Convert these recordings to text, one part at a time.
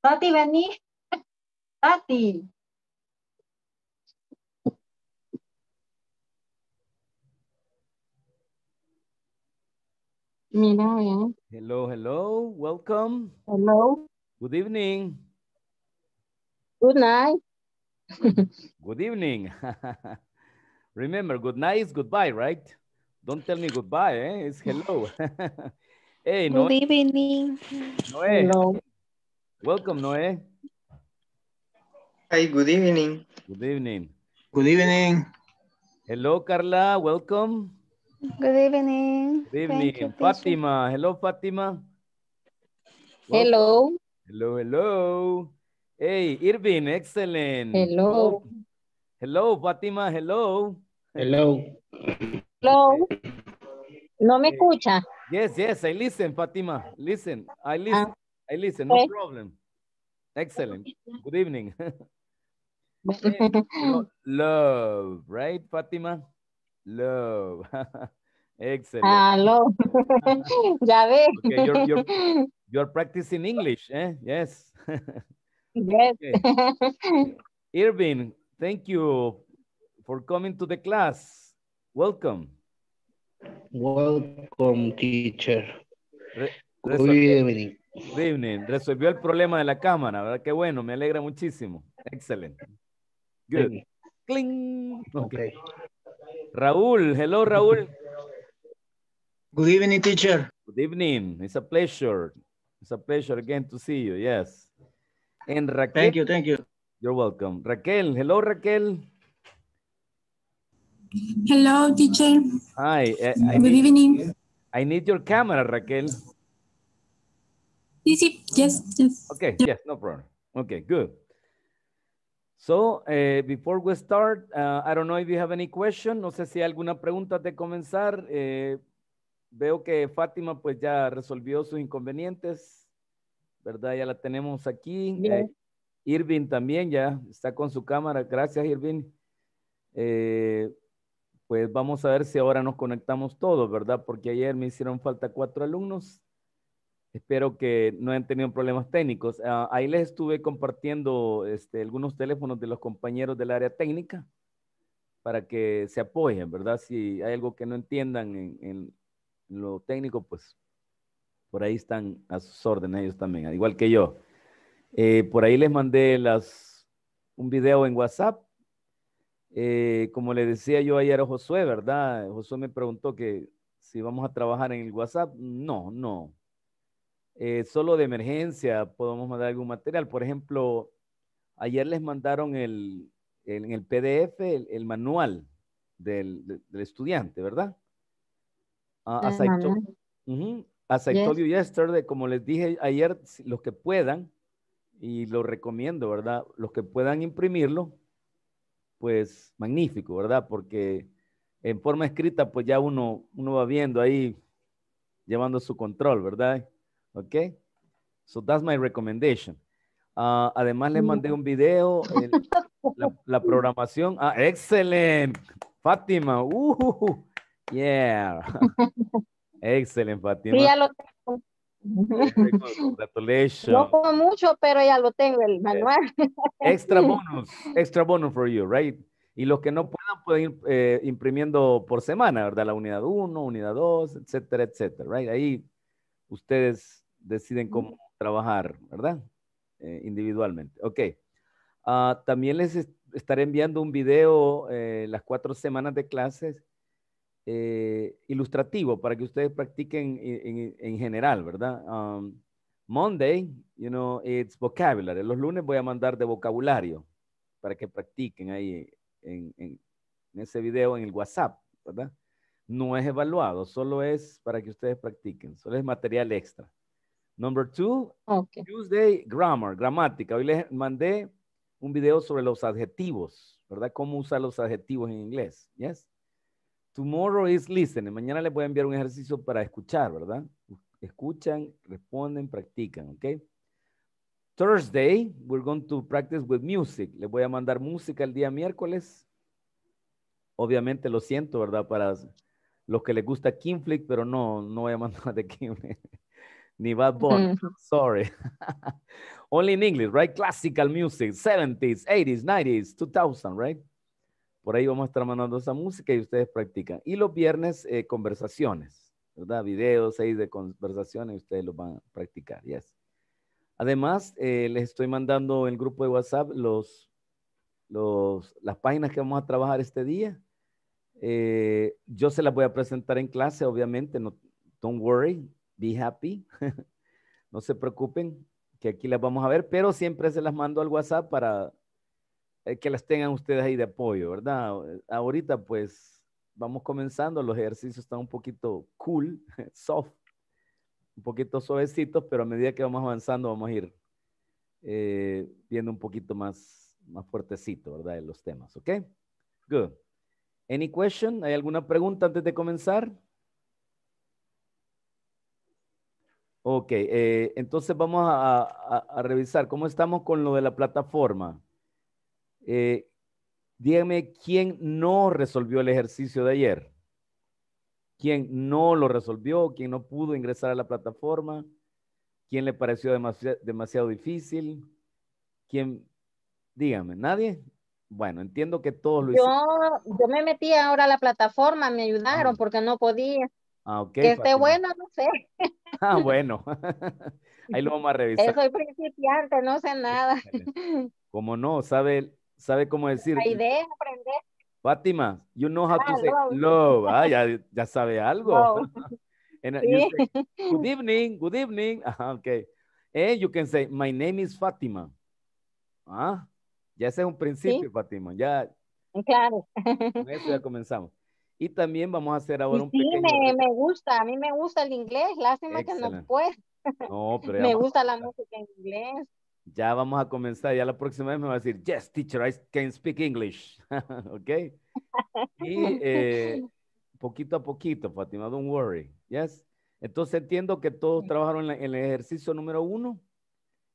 Tati, vení. Tati. eh. Hello, hello, welcome. Hello. Good evening. Good night. good evening. Remember, good night is goodbye, right? Don't tell me goodbye, eh? It's hello. hey, Good evening. Noe. Hello. Welcome, Noé. Hi, good evening. Good evening. Good evening. Hello, Carla. Welcome. Good evening. Good evening. Fatima. Hello, Fatima. Hello. Hello, hello. Hey, Irving, excellent. Hello. Hello, Fatima. Hello. Hello. Hello. No me escucha. Yes, yes, I listen, Fatima. Listen, I ah. listen. I listen, no problem. Excellent. Good evening. love, right, Fatima? Love. Excellent. Ah, love. ya ve. Okay, you're, you're, you're practicing English, eh? Yes. yes. Okay. Irving, thank you for coming to the class. Welcome. Welcome, teacher. Re Good evening. Good evening. Resolvió el problema de la cámara, ¿verdad? Qué bueno, me alegra muchísimo. Excelente. Good. Cling. Okay. Raúl, hello Raúl. Good evening, teacher. Good evening. It's a pleasure. It's a pleasure again to see you. Yes. Raquel. Thank you, thank you. You're welcome. Raquel, hello Raquel. Hello, teacher. Hi. Eh, Good evening. I need your camera, Raquel. Sí, sí, yes, yes. Okay, yes, no problem. Okay, good. So, eh, before we start, uh, I don't know if you have any question. No sé si hay alguna pregunta de comenzar. Eh, veo que Fátima pues ya resolvió sus inconvenientes, ¿verdad? Ya la tenemos aquí. Eh, Irving también ya está con su cámara. Gracias, Irving. pues vamos a ver si ahora nos conectamos todos, ¿verdad? Porque ayer me hicieron falta cuatro alumnos. Espero que no hayan tenido problemas técnicos. Ah, ahí les estuve compartiendo este, algunos teléfonos de los compañeros del área técnica para que se apoyen, ¿verdad? Si hay algo que no entiendan en, lo técnico, pues por ahí están a sus órdenes ellos también, al igual que yo. Eh, por ahí les mandé un video en WhatsApp. Eh, como le decía yo ayer a Josué, ¿verdad? Josué me preguntó que si vamos a trabajar en el WhatsApp. No, no, eh, solo de emergencia podemos mandar algún material. Por ejemplo, ayer les mandaron el, en el PDF el, manual del, estudiante, ¿verdad? A as, I told, yesterday, como les dije ayer, los que puedan, y lo recomiendo, ¿verdad? Los que puedan imprimirlo, pues magnífico, ¿verdad? Porque en forma escrita, pues ya uno, uno va viendo ahí, llevando su control, ¿verdad? Okay? So that's my recommendation. Ah, además les mm. mandé un video, la, programación. Ah, excelente. Fátima, uh, yeah. excelente, Fátima. Sí, ya lo tengo. No como mucho, pero ya lo tengo el manual. Extra bonus, extra bonus for you, right? Y los que no puedan, pueden ir eh, imprimiendo por semana, ¿verdad? La unidad 1, unidad 2, etcétera, etcétera, right? Ahí ustedes deciden cómo trabajar, ¿verdad? Eh, individualmente. Ok. Ah, también les estaré enviando un video eh, las cuatro semanas de clases eh, ilustrativo para que ustedes practiquen en, general, ¿verdad? Um, Monday, you know, it's vocabulary. Los lunes voy a mandar de vocabulario para que practiquen ahí en, en ese video en el WhatsApp, ¿verdad? No es evaluado, solo es para que ustedes practiquen, solo es material extra. Number two, Tuesday grammar, gramática. Hoy les mandé un video sobre los adjetivos, ¿verdad? Cómo usar los adjetivos en inglés. Yes. Tomorrow is listening. Mañana les voy a enviar un ejercicio para escuchar, ¿verdad? Escuchan, responden, practican, ¿ok? Thursday, we're going to practice with music. Les voy a mandar música el día miércoles. Obviamente lo siento, ¿verdad? Para los que les gusta Kim Flick, pero no, no voy a mandar de Kim ni Bad Boy, Sorry. Only in English, right? Classical music, 70s, 80s, 90s, 2000, right? Por ahí vamos a estar mandando esa música y ustedes practican. Y los viernes, eh, conversaciones, ¿verdad? Videos ahí de conversaciones, ustedes los van a practicar, yes. Además, eh, les estoy mandando el grupo de WhatsApp los, los, las páginas que vamos a trabajar este día. Eh, yo se las voy a presentar en clase, obviamente, no, don't worry, Be happy. no se preocupen, que aquí las vamos a ver, pero siempre se las mando al WhatsApp para eh, que las tengan ustedes ahí de apoyo, ¿verdad? Ahorita pues vamos comenzando, los ejercicios están un poquito cool, soft, un poquito suavecitos, pero a medida que vamos avanzando vamos a ir eh, viendo un poquito más, más fuertecito, ¿verdad? los temas, ¿ok? Good. Any question? ¿Hay alguna pregunta antes de comenzar? Ok, eh, entonces vamos a, revisar cómo estamos con lo de la plataforma. Eh, díganme quién no resolvió el ejercicio de ayer. ¿Quién no lo resolvió? ¿Quién no pudo ingresar a la plataforma? ¿Quién le pareció demasiado difícil? ¿Quién? dígame, ¿nadie? Bueno, entiendo que todos lo yo, Yo me metí ahora a la plataforma, me ayudaron ah. porque no podía. Ah, que esté bueno, no sé. Ah, bueno. Ahí lo vamos a revisar. Soy principiante, no sé nada. Como no, sabe, sabe cómo decir. La idea es aprender. Fátima, you know how to ah, say love. Ah, ya, ya sabe algo. good evening, good evening. Ah, okay. And you can say, my name is Fátima. Ah, ya ese es un principio, Fátima. Ya. Claro. Con eso ya comenzamos. Y también vamos a hacer ahora un sí, pequeño... me, me, gusta, a mí me gusta el inglés, lástima que no puedo. No, pero me gusta la música en inglés. Ya vamos a comenzar, ya la próxima vez me va a decir, yes, teacher, I can speak English, ¿ok? Y eh, poquito a poquito, Fátima, don't worry, yes. Entonces entiendo que todos trabajaron en, el ejercicio número uno.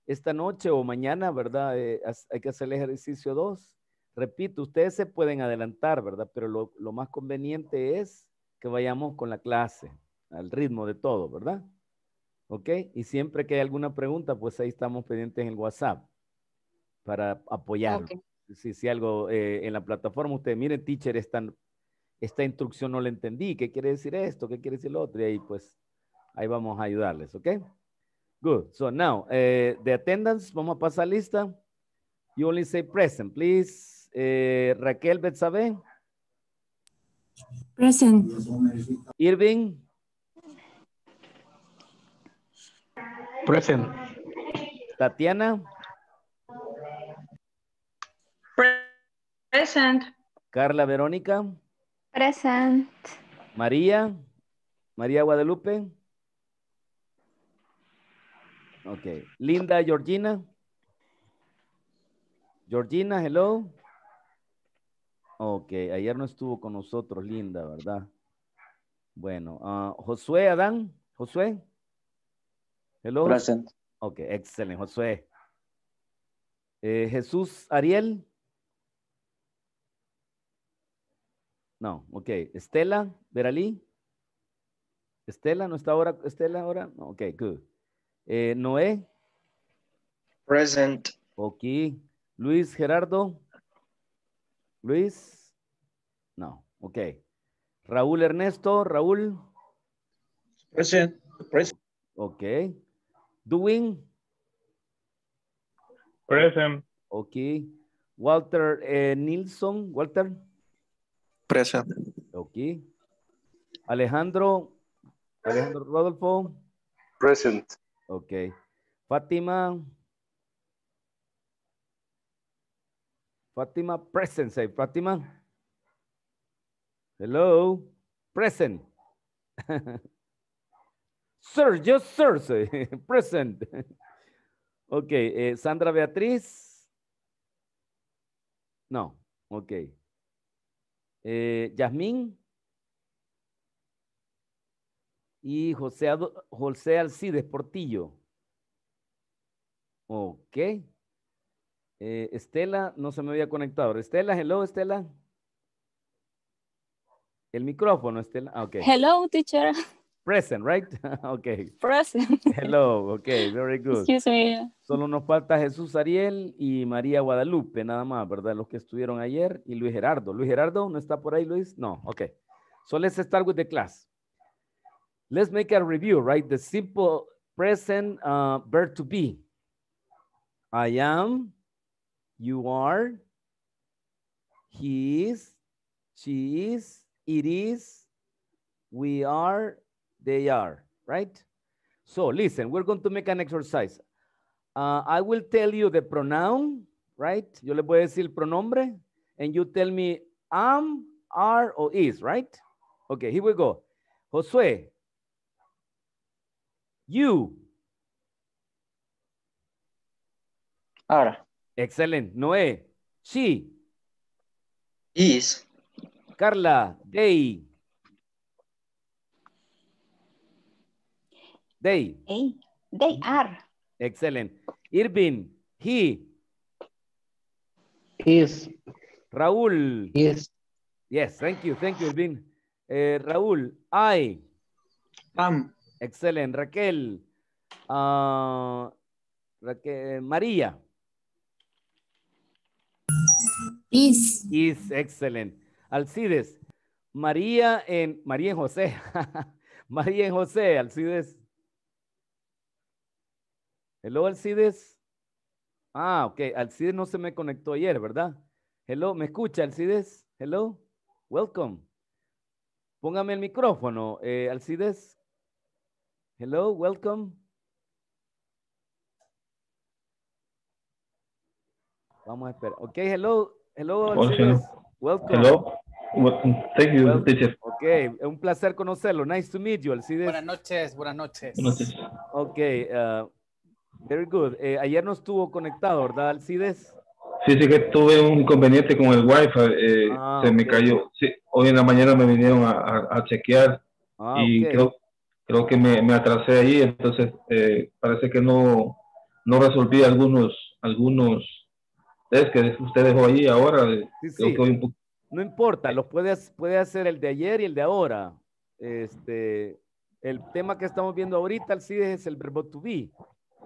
Esta noche o mañana, ¿verdad? Eh, hay que hacer el ejercicio dos. Repito, ustedes se pueden adelantar, ¿verdad? Pero lo, más conveniente es que vayamos con la clase, al ritmo de todo, ¿verdad? ¿Ok? Y siempre que hay alguna pregunta, pues ahí estamos pendientes en el WhatsApp para apoyar. Si, si, algo eh, en la plataforma, usted, miren, teacher, esta, esta instrucción no la entendí. ¿Qué quiere decir esto? ¿Qué quiere decir lo otro? Y ahí, pues, ahí vamos a ayudarles, ¿ok? Good. So now, the eh, attendance, vamos a pasar lista. You only say present, please. Eh, Raquel Betzabe Present. Irving. Present. Tatiana. Present. Carla Verónica. Present. María. María Guadalupe. Ok. Linda Georgina. Georgina, hello. Ok, ayer no estuvo con nosotros, Linda, ¿verdad? Bueno, ah, Josué Adán, Josué. Hello. Present. Ok, excelente, Josué. Eh, Jesús Ariel. No, ok. Estela, Veralí. Estela, ¿no está ahora? Estela ahora. ok, good. Eh, Noé. Present. Ok. Luis Gerardo. Luis, no, ok. Raúl Ernesto, Raúl. Present. Present. Ok. Doing. Present. Ok. Walter eh, Nilsson, Walter. Present. Ok. Alejandro, Alejandro Rodolfo. Present. Ok. Fátima. Fátima, present, say Fatima. Hello, present. sir, just sir, present. ok, eh, Sandra Beatriz. No, ok. Eh, Yasmín. Y José, José Alcides Portillo. Ok. Eh, Estela, no se me había conectado. Estela, hello, Estela. El micrófono, Estela. Ah, okay. Hello, teacher. Present, right? okay. Present. Hello, okay, very good. Excuse me. Solo nos falta Jesús Ariel y María Guadalupe, nada más, ¿verdad? Los que estuvieron ayer y Luis Gerardo. Luis Gerardo, ¿no está por ahí, Luis? No, okay. So let's start with the class. Let's make a review, right? The simple present uh, verb to be. I am, You are, he is, she is, it is, we are, they are, right? So listen, we're going to make an exercise. Uh, I will tell you the pronoun, right? Yo le voy a decir pronombre, and you tell me am, are, or is, right? Okay, here we go. Josue, you. Ahora. Excelente. Noé, Sí. Is. Carla, they. They. They, they are. Excelente. Irvin, he. Is. Raúl. yes. Yes, thank you, thank you, Irvin. Eh, Raúl, I. Am. Excellent. Raquel. Uh, Raquel, María. Is. Is, excellent. Alcides, María en, María en José. María en José, Alcides. Hello, Alcides. Ah, ok. Alcides no se me conectó ayer, ¿verdad? Hello, ¿me escucha, Alcides? Hello, welcome. Póngame el micrófono, eh, Alcides. Hello, welcome. Vamos a esperar. Ok, hello. Hello, Alcides. Welcome. Hello. Thank you, Ok, es un placer conocerlo. Nice to meet you, Alcides. Buenas noches, buenas noches. Buenas noches. Ok, uh, very good. Eh, ayer no estuvo conectado, ¿verdad, Alcides? Sí, sí que tuve un inconveniente con el wifi, eh, ah, se me cayó. Sí, hoy en la mañana me vinieron a, a, chequear ah, y creo, creo que me, me atrasé ahí, entonces eh, parece que no, no resolví algunos, algunos es que usted dejó ahí ahora. Eh, no importa, los puedes, puede hacer el de ayer y el de ahora. Este, el tema que estamos viendo ahorita, Alcides, es el verbo to be.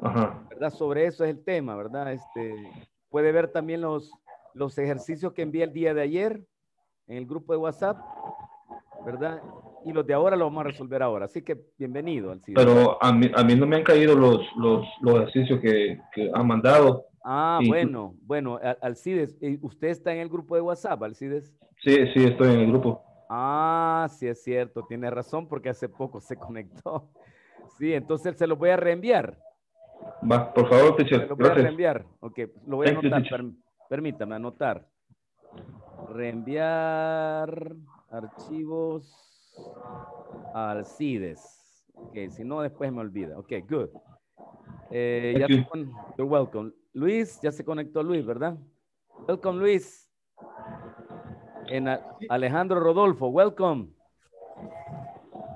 ¿Verdad? Sobre eso es el tema, ¿verdad? Este, puede ver también los, los ejercicios que envié el día de ayer en el grupo de WhatsApp, ¿verdad? Y los de ahora los vamos a resolver ahora. Así que bienvenido, al Alcides. Pero a mí, no me han caído los, los, ejercicios que, que han mandado. Ah, bueno, bueno, Alcides, eh, ¿usted está en el grupo de WhatsApp, Alcides? Sí, sí, estoy en el grupo. Ah, sí, es cierto, tiene razón porque hace poco se conectó. Sí, entonces se lo voy a reenviar. Va, por favor, teacher. Se lo voy a reenviar. Ok, lo voy a anotar. permítame anotar. Reenviar archivos Alcides. Ok, si no, después me olvida. Ok, good. Eh, you're welcome. Luis, ya se conectó Luis, ¿verdad? Welcome, Luis. En Alejandro Rodolfo, welcome.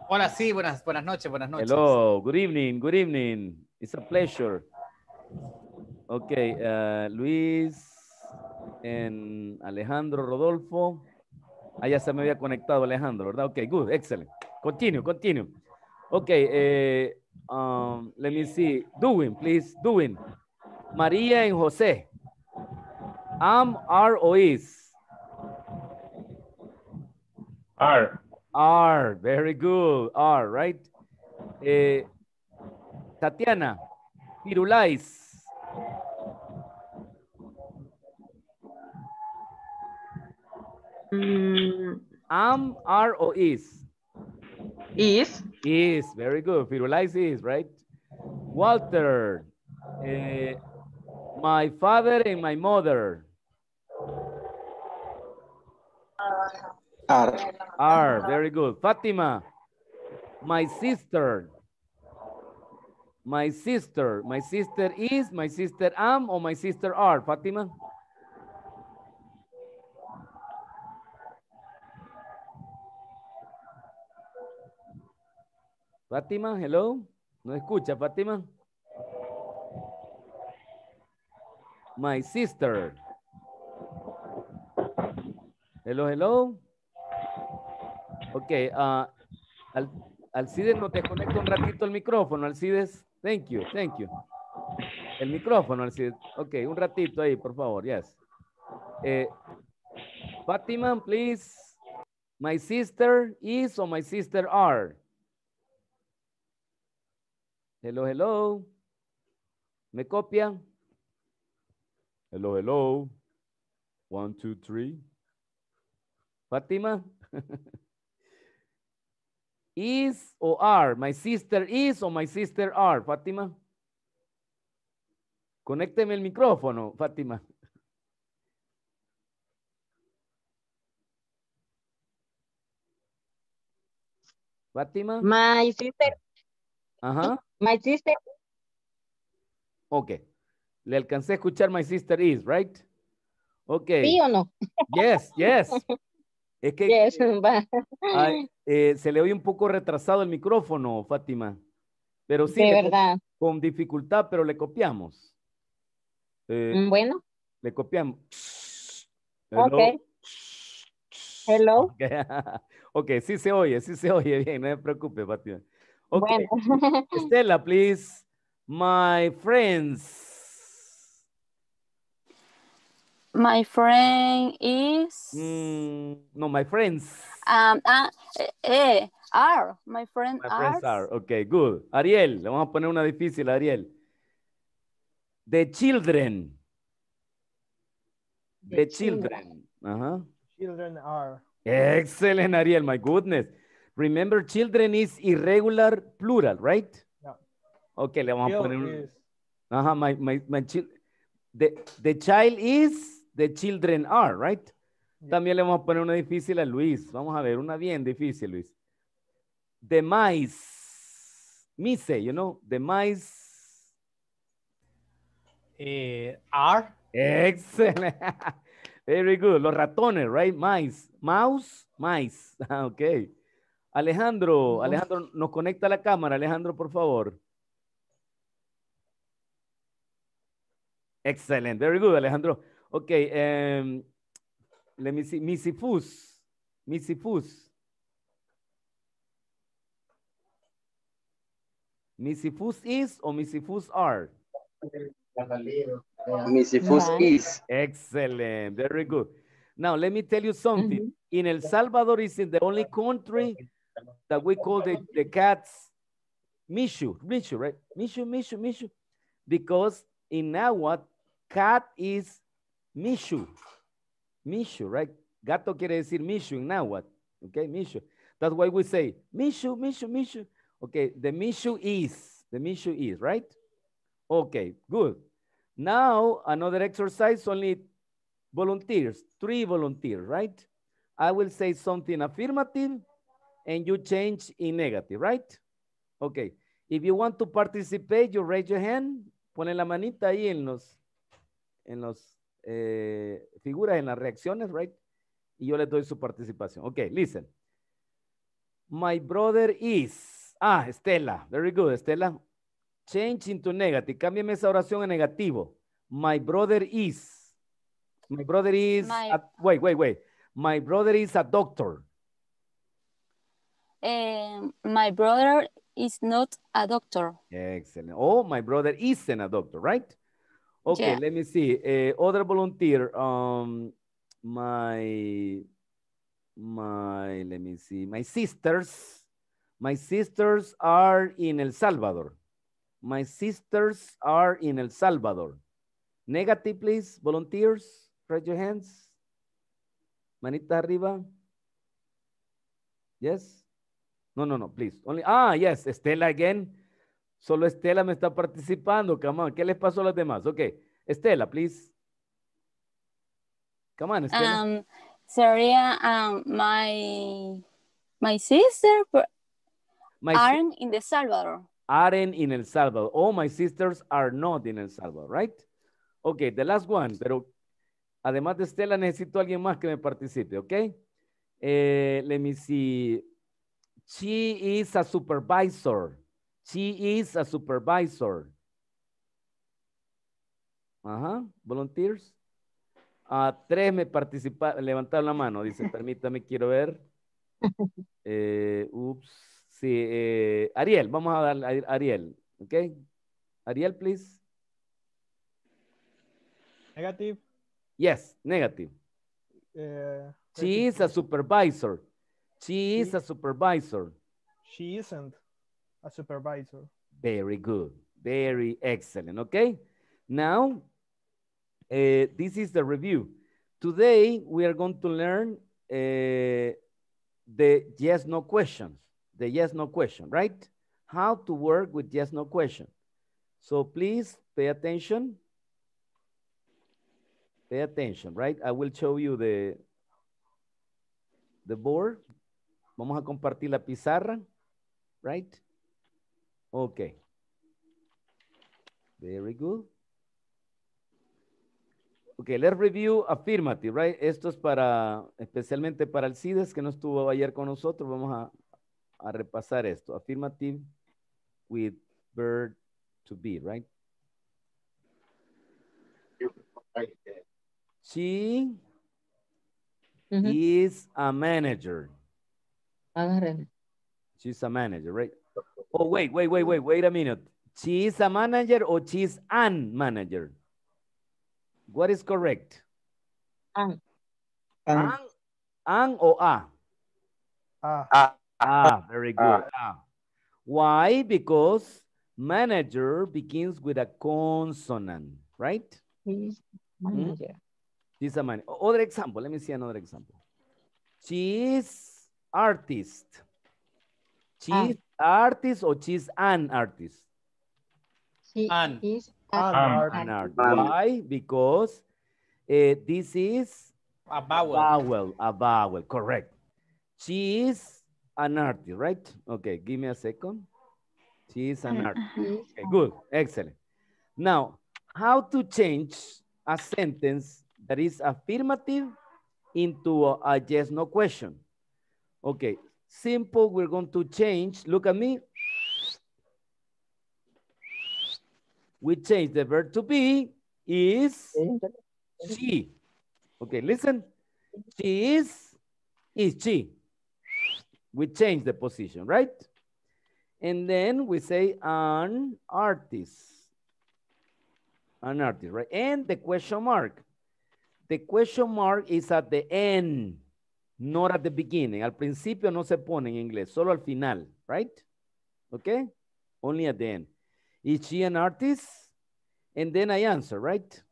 Hola, sí, buenas, buenas noches, buenas noches. Hello, good evening, good evening. It's a pleasure. Ok, eh, Luis en Alejandro Rodolfo. Ah, ya se me había conectado Alejandro, ¿verdad? Ok, good, excellent. Continue, continue. Ok, eh, um, let me see. Doing, please, doing. María and José. Am, are, or is? Are. Are. Very good. Are, right? Eh, Tatiana. Pirulais. Mm. Am, are, or is? Is. Is. Very good. Pirulais is, right? Walter. Eh, my father and my mother. Are. Are, very good. Fatima, my sister. My sister, my sister is, my sister am, or my sister are, Fatima? Fatima, hello. ¿No escucha, Fatima? my sister. Hello, hello. Ok, ah, Alcides, no te conecto un ratito el micrófono, Alcides. Thank you, thank you. El micrófono, Alcides. Ok, un ratito ahí, por favor, yes. Eh, Fatima, please. My sister is or my sister are. Hello, hello. ¿Me copian? Hello, hello. One, two, three. Fátima. is or are. My sister is or my sister are. Fátima. Conécteme el micrófono, Fátima. Fátima. My sister. Ajá. My sister. Okay. Le alcancé a escuchar My Sister Is, right? Ok. ¿Sí o no? Yes, yes. Es que eh, se le oye un poco retrasado el micrófono, Fátima. Pero sí, verdad. Con, dificultad, pero le copiamos. Eh, mm, bueno. Le copiamos. Ok. Hello. Okay. ok, sí se oye, sí se oye bien, no se preocupe, Fátima. Okay. Bueno. Estela, please. My friends. My friend is. Mm, no, my friends. Um, ah, eh, eh, are. My Friends are. okay, good. Ariel, le vamos a poner una difícil, Ariel. The children. The, children. children. Children are. Excellent, Ariel. My goodness. Remember, children is irregular plural, right? No. Ok, le vamos a poner. Ajá, my, my, the, the child is the children are, right? También le vamos a poner una difícil a Luis. Vamos a ver, una bien difícil, Luis. The mice. Mice, you know, the mice. Eh, are. ¡Excelente! Very good. Los ratones, right? Mice. Mouse, mice. Ah, ok. Alejandro, Alejandro, nos conecta la cámara, Alejandro, por favor. Excelente, very good, Alejandro. Okay, um, let me see. Misifus. Misifus. Misifus is or misifus are? Misifus no. is. Excellent. Very good. Now, let me tell you mm-hmm. something. Mm -hmm. In El Salvador is in the only country that we call the, the cats Mishu. Mishu, right? Mishu, Mishu, Mishu. Because in Nahuatl, cat is Mishu. Mishu, right? Gato quiere decir Mishu in Nahuatl. Okay, Mishu. That's why we say Mishu, Mishu, Mishu. Okay, the Mishu is, the Mishu is, right? Okay, good. Now, another exercise, only volunteers, three volunteers, right? I will say something affirmative and you change in negative, right? Okay, if you want to participate, you raise your hand, pone la manita ahí en los, en los eh, figuras en las reacciones, right? Y yo les doy su participación. Ok, listen. My brother is. Ah, Estela. Very good, Estela. Change into negative. Cámbiame esa oración a negativo. My brother is. My brother is. wait, wait, wait. My brother is a doctor. Eh, my brother is not a doctor. Excellent. Oh, my brother isn't a doctor, right? Okay, yeah. let me see. Uh, other volunteer, um, my, my, let me see, my sisters, my sisters are in El Salvador. My sisters are in El Salvador. Negative, please, volunteers, raise your hands. Manita arriba. Yes? No, no, no, please. Only, ah, yes, Estela again. Solo Estela me está participando, come on. ¿Qué les pasó a los demás? Ok, Estela, please. Come on, Estela. Um, sería um, my, my sister my aren't in El Salvador. Aren't in El Salvador. All my sisters are not in El Salvador, right? Ok, the last one, pero además de Estela necesito a alguien más que me participe, ok? Eh, let me see. She is a supervisor. She is a supervisor. Ajá, volunteers. Ah, tres me participaron, levantaron la mano, dice, permítame, quiero ver. Eh, ups, sí, eh, Ariel, vamos a darle a Ariel, ¿ok? Ariel, please. Negative. Yes, negativo. Eh, she is a supervisor. she is a supervisor. She isn't. A supervisor. Very good. Very excellent. Okay. Now, uh, this is the review. Today, we are going to learn uh, the yes, no questions, the yes, no question, right? How to work with yes, no question. So please pay attention. Pay attention, right? I will show you the, the board. Vamos a compartir la pizarra, right? Okay. Very good. Okay, let's review affirmative, right? Esto es para, especialmente para el CIDES que no estuvo ayer con nosotros. Vamos a, repasar esto. Affirmative with Bird to be, right? She is a manager. She's a manager, right? Oh, wait, wait, wait, wait, wait a minute. She is a manager or she is an manager? What is correct? An. An, an, an or a? Ah. ah. ah, very good. Ah. Why? Because manager begins with a consonant, right? He's hmm? manager. He's a manager. Other example. Let me see another example. She is artist. Ah. She is artist or she's an artist? She an. is an, an artist. Art. Why? Because uh, this is a vowel. vowel. A vowel, correct. She is an artist, right? Okay, give me a second. She is an artist. Okay, good, excellent. Now, how to change a sentence that is affirmative into a, a yes, no question. Okay, Simple, we're going to change. Look at me. We change the verb to be is she. Okay, listen. She is, is she. We change the position, right? And then we say an artist. An artist, right? And the question mark. The question mark is at the end. Not at the beginning. Al principio no se pone en inglés, solo al final, right? Okay? Only at the end. Is she an artist? And then I answer, right?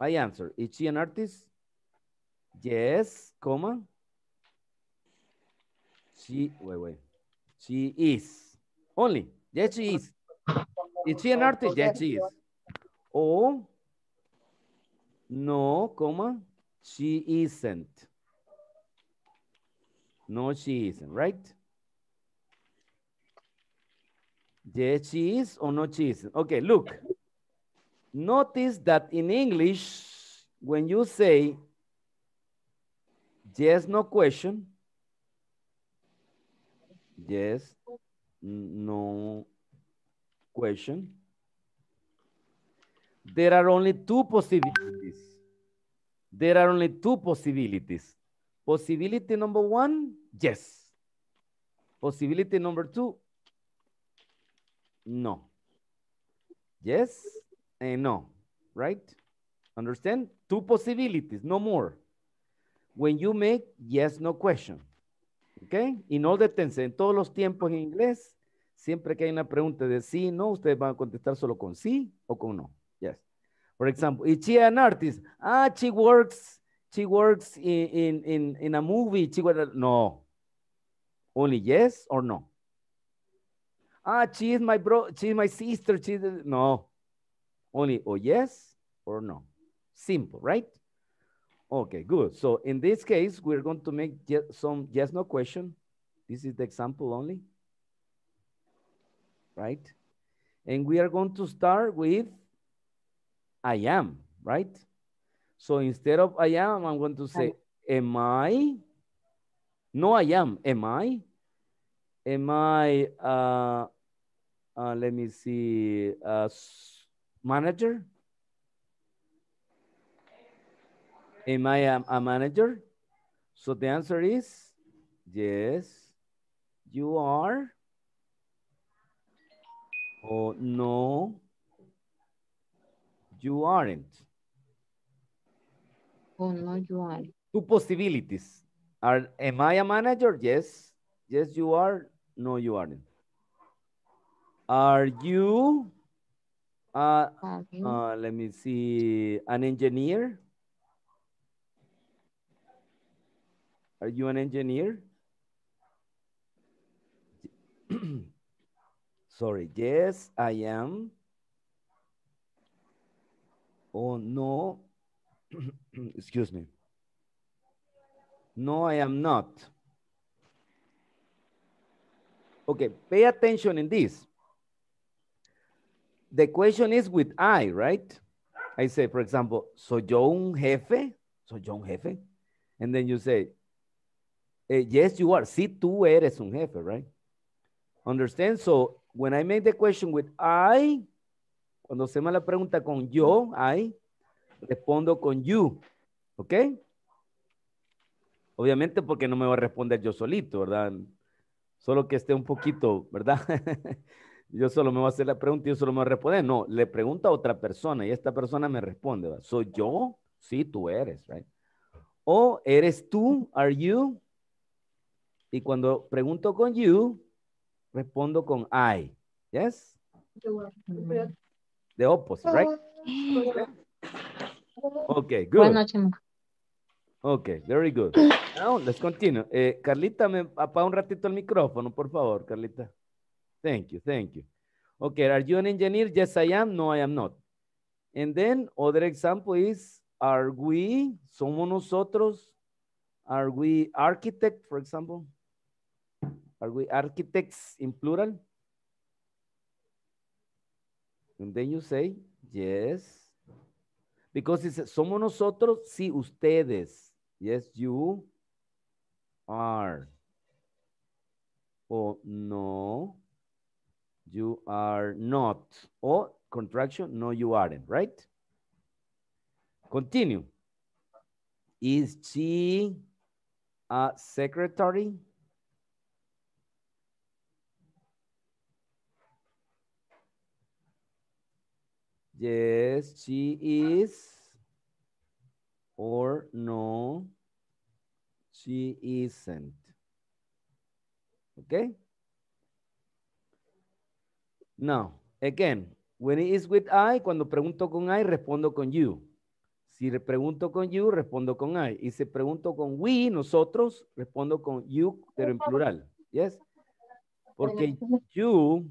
I answer. Is she an artist? Yes, comma. She, wait, wait. She is. Only. Yes, she is. Is she an artist? Yes, she is. Oh, no, comma, she isn't. No, she isn't, right? Yes, she is or no, she isn't. Okay, look. Notice that in English, when you say yes, no question, yes, no question, there are only two possibilities. There are only two possibilities. Possibility number one, yes. Possibility number two, no. Yes and no, right? Understand? Two possibilities, no more. When you make yes, no question. Okay? In all the en todos los tiempos en inglés, siempre que hay una pregunta de sí, no, ustedes van a contestar solo con sí o con no. Yes. For example, is she an artist? Ah, she works she works in, in, in, in a movie. She was, no. Only yes or no. Ah, she is my bro, she is my sister. She is, no. Only oh yes or no. Simple, right? Okay, good. So in this case, we're going to make some yes, no question. This is the example only, right? And we are going to start with I am, right? So instead of I am, I'm going to say, am I? No, I am. Am I? Am I, uh, uh, let me see, uh, manager? Am I a, a manager? So the answer is yes, you are. Or oh, no, you aren't. Oh, no, you are. Two possibilities. Are, am I a manager? Yes. Yes, you are. No, you aren't. Are you, uh, uh, let me see, an engineer? Are you an engineer? Sorry, yes, I am. Oh, no, Excuse me. No, I am not. Okay, pay attention in this. The question is with I, right? I say, for example, soy yo un jefe? Soy yo un jefe? And then you say, eh, yes, you are. Si sí, tú eres un jefe, right? Understand? So when I make the question with I, cuando se me la pregunta con yo, I, respondo con you, ¿ok? Obviamente porque no me va a responder yo solito, ¿verdad? Solo que esté un poquito, ¿verdad? yo solo me voy a hacer la pregunta y yo solo me voy a responder. No, le pregunto a otra persona y esta persona me responde. ¿Soy yo? Sí, tú eres, right? O eres tú, are you? Y cuando pregunto con you, respondo con I. Yes? The opposite, right? Okay, good. Buenas noches, Okay, very good. Now, let's continue. Eh, Carlita, me apaga un ratito el micrófono, por favor, Carlita. Thank you, thank you. Okay, are you an engineer? Yes, I am. No, I am not. And then, other example is, are we, somos nosotros, are we architect, for example? Are we architects in plural? And then you say, yes. Because it's, somos nosotros, si ustedes. Yes, you are. O no, you are not. O contraction, no, you aren't, right? Continue. Is she a secretary? Yes, she is. Or no, she isn't. Okay? Now, again, when it is with I, cuando pregunto con I, respondo con you. Si pregunto con you, respondo con I. Y si pregunto con we, nosotros, respondo con you, pero en plural. Yes? Porque you,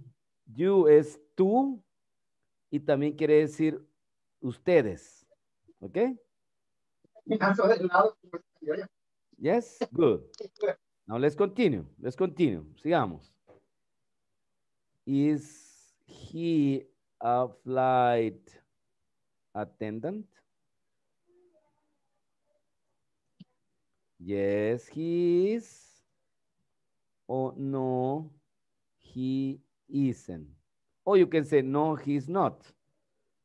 you es tú, y también quiere decir ustedes. ¿Ok? Yes, good. Now let's continue. Let's continue. Sigamos. Is he a flight attendant? Yes, he is. O no, he isn't. O you can say, no, he's not.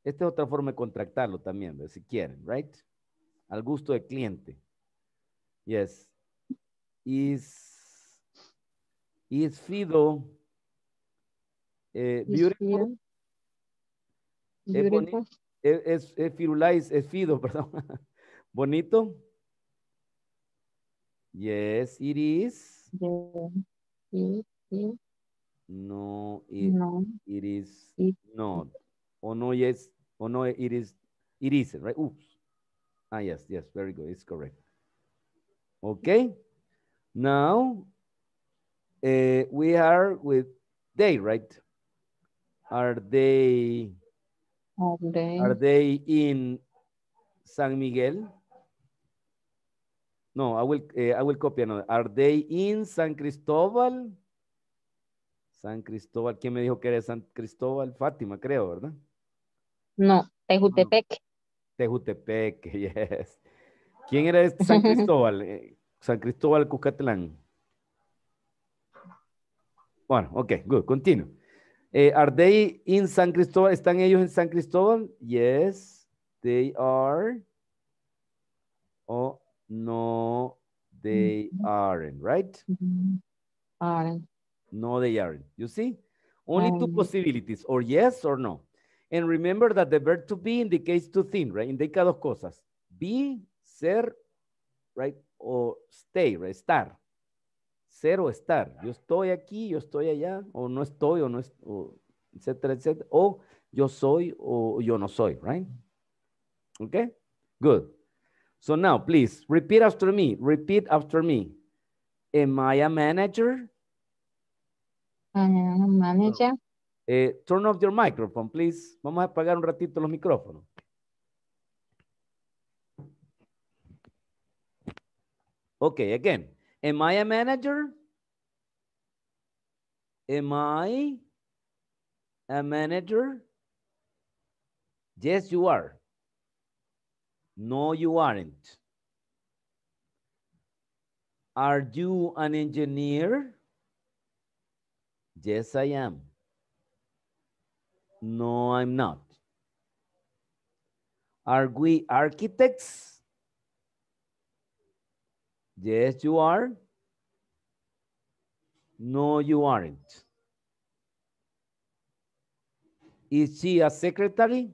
Esta es otra forma de contractarlo también, si quieren, right? Al gusto del cliente. Yes. Is, is Fido eh, beautiful? Es, es Fido, perdón. ¿Bonito? Yes, it is. No, it, no. it is it, not. Oh no, yes. Oh no, it is. It is it isn't right. Oops. Ah yes, yes. Very good. It's correct. Okay. Now uh, we are with they, right? Are they? Are they? Are they in San Miguel? No, I will. Uh, I will copy another. Are they in San Cristobal? San Cristóbal, ¿quién me dijo que era San Cristóbal? Fátima, creo, ¿verdad? No, Tejutepec. Ah, Tejutepec, yes. ¿Quién era este San Cristóbal? Eh, San Cristóbal Cucatlán? Bueno, ok, good, continue. Eh, are they in San Cristóbal? ¿Están ellos en San Cristóbal? Yes, they are. Oh, no, they aren't, right? Aren't. No, they are. You see? Only two possibilities, or yes or no. And remember that the verb to be indicates two things, right? Indica dos cosas. Be, ser, right? Or stay, right? Estar. Ser o estar. Yo estoy aquí, yo estoy allá, o no estoy, o no estoy, etcétera, etcétera. O yo soy o yo no soy, right? Okay? Good. So now, please, repeat after me. Repeat after me. Am I a manager? Manager. Eh, turn off your microphone, please. Vamos a apagar un ratito los micrófonos. Okay, again. Am I a manager? Am I a manager? Yes, you are. No, you aren't. Are you an engineer? Yes, I am. No, I'm not. Are we architects? Yes, you are. No, you aren't. Is she a secretary?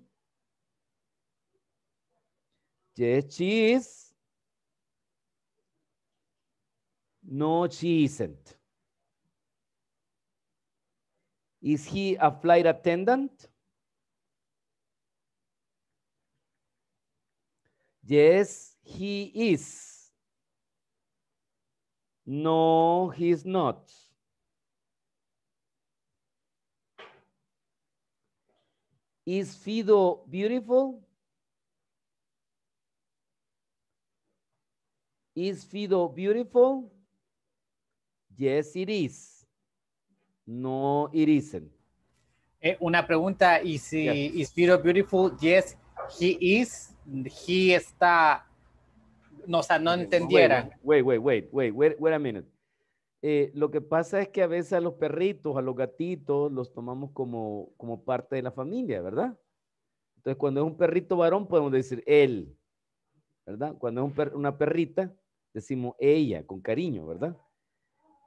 Yes, she is. No, she isn't. Is he a flight attendant? Yes, he is. No, he's not. Is Fido beautiful? Is Fido beautiful? Yes, it is. no irisen. Eh, una pregunta, ¿y si is Peter beautiful? Yes, he is, he está, no, o no entendiera. Wait, wait, wait, wait, wait, a minute. Eh, lo que pasa es que a veces a los perritos, a los gatitos, los tomamos como, parte de la familia, ¿verdad? Entonces, cuando es un perrito varón, podemos decir él, ¿verdad? Cuando es una perrita, decimos ella, con cariño, ¿verdad?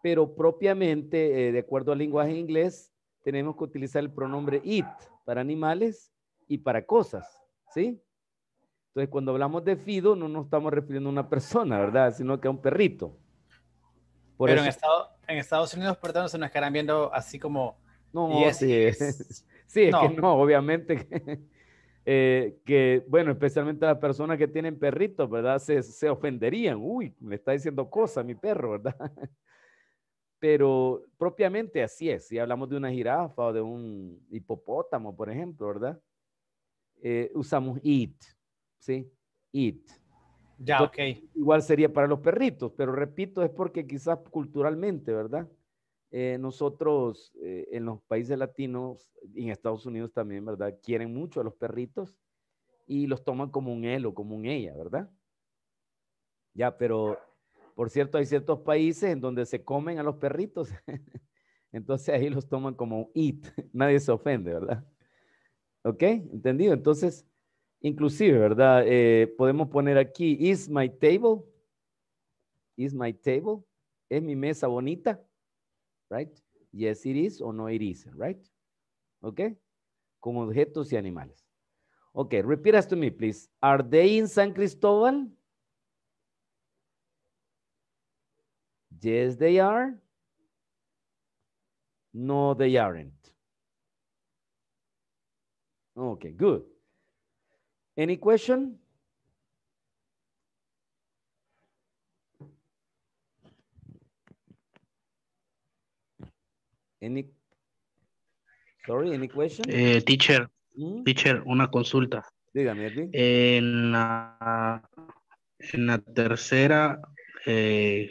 pero propiamente, eh, de acuerdo al lenguaje inglés, tenemos que utilizar el pronombre it para animales y para cosas, ¿sí? Entonces, cuando hablamos de Fido, no nos estamos refiriendo a una persona, ¿verdad? Sino que a un perrito. pero en, en, Estados Unidos, por se nos estarán viendo así como... No, sí, es no. que no, obviamente. Eh, que, bueno, especialmente las personas que tienen perritos, ¿verdad? Se, se ofenderían. Uy, me está diciendo cosa mi perro, ¿verdad? pero propiamente así es. Si hablamos de una jirafa o de un hipopótamo, por ejemplo, ¿verdad? Eh, usamos it, ¿sí? It. Ya, ok. Igual sería para los perritos, pero repito, es porque quizás culturalmente, ¿verdad? Eh, nosotros eh, en los países latinos y en Estados Unidos también, ¿verdad? Quieren mucho a los perritos y los toman como un él o como un ella, ¿verdad? Ya, pero por cierto, hay ciertos países en donde se comen a los perritos. Entonces ahí los toman como eat. Nadie se ofende, ¿verdad? ¿Ok? ¿Entendido? Entonces, inclusive, ¿verdad? Eh, podemos poner aquí, is my table. Is my table. ¿Es mi mesa bonita? Right? Yes, it is o no it is, right? ¿Ok? Como objetos y animales. Ok, repeat to me, please. Are they in San Cristóbal? Yes, they are. No, they aren't. Okay, good. Any question? Any, sorry, any question? Eh, teacher, mm-hmm. teacher, una consulta. Dígame, en, la, en la tercera eh,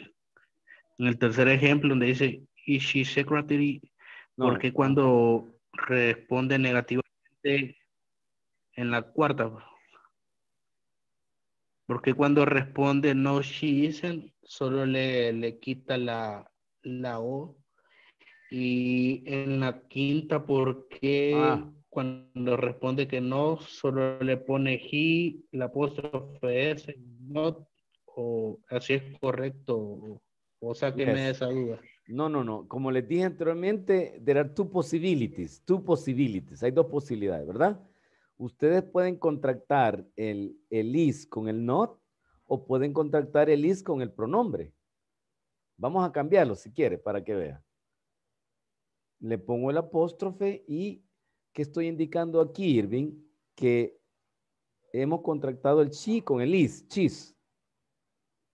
en el tercer ejemplo, donde dice, is she secretary? porque cuando responde negativamente en la cuarta? Porque cuando responde no, she isn't, solo le, quita la, la O. Y en la quinta, porque ah. cuando responde que no, solo le pone he, la apóstrofe es not, o así es correcto. O sea que me esa duda. No, no, no. Como les dije anteriormente, there are two possibilities, two possibilities. Hay dos posibilidades, ¿verdad? Ustedes pueden contractar el, el is con el not o pueden contractar el is con el pronombre. Vamos a cambiarlo si quiere para que vea. Le pongo el apóstrofe y que estoy indicando aquí, Irving, que hemos contractado el chi con el is, chis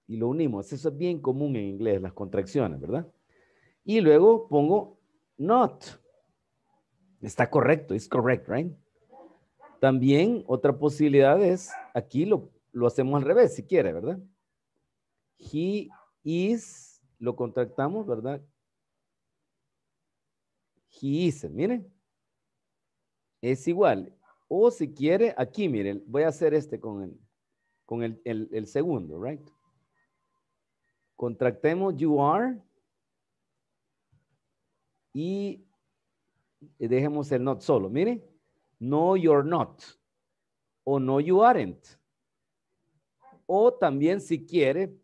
y lo unimos. Eso es bien común en inglés, las contracciones, ¿verdad? Y luego pongo not. Está correcto, es correct, right? También otra posibilidad es, aquí lo, hacemos al revés, si quiere, ¿verdad? He is, lo contractamos, ¿verdad? He is, miren. Es igual. O si quiere, aquí, miren, voy a hacer este con el, con el segundo, ¿right? Contractemos you are y dejemos el not solo. Mire, no you're not o no you aren't. O también si quiere,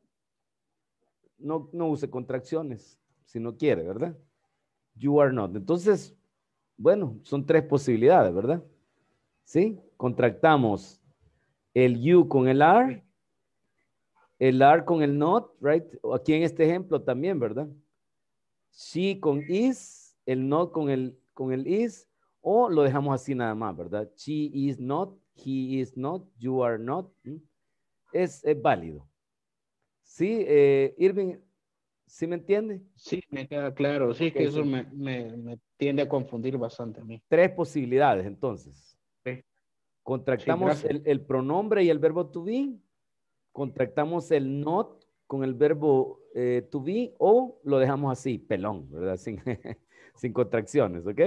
no, no use contracciones, si no quiere, ¿verdad? You are not. Entonces, bueno, son tres posibilidades, ¿verdad? ¿Sí? Contractamos el you con el are el are con el not, right? Aquí en este ejemplo también, ¿verdad? She con is, el not con el, con el is, o lo dejamos así nada más, ¿verdad? She is not, he is not, you are not. Es, válido. ¿Sí, eh, Irving? ¿Sí me entiende? Sí, me queda claro. Sí, que eso me, tiende a confundir bastante a mí. Tres posibilidades, entonces. Contractamos el, el pronombre y el verbo to be contractamos el not con el verbo eh, to be o lo dejamos así, pelón, ¿verdad? Sin, contracciones, ¿ok?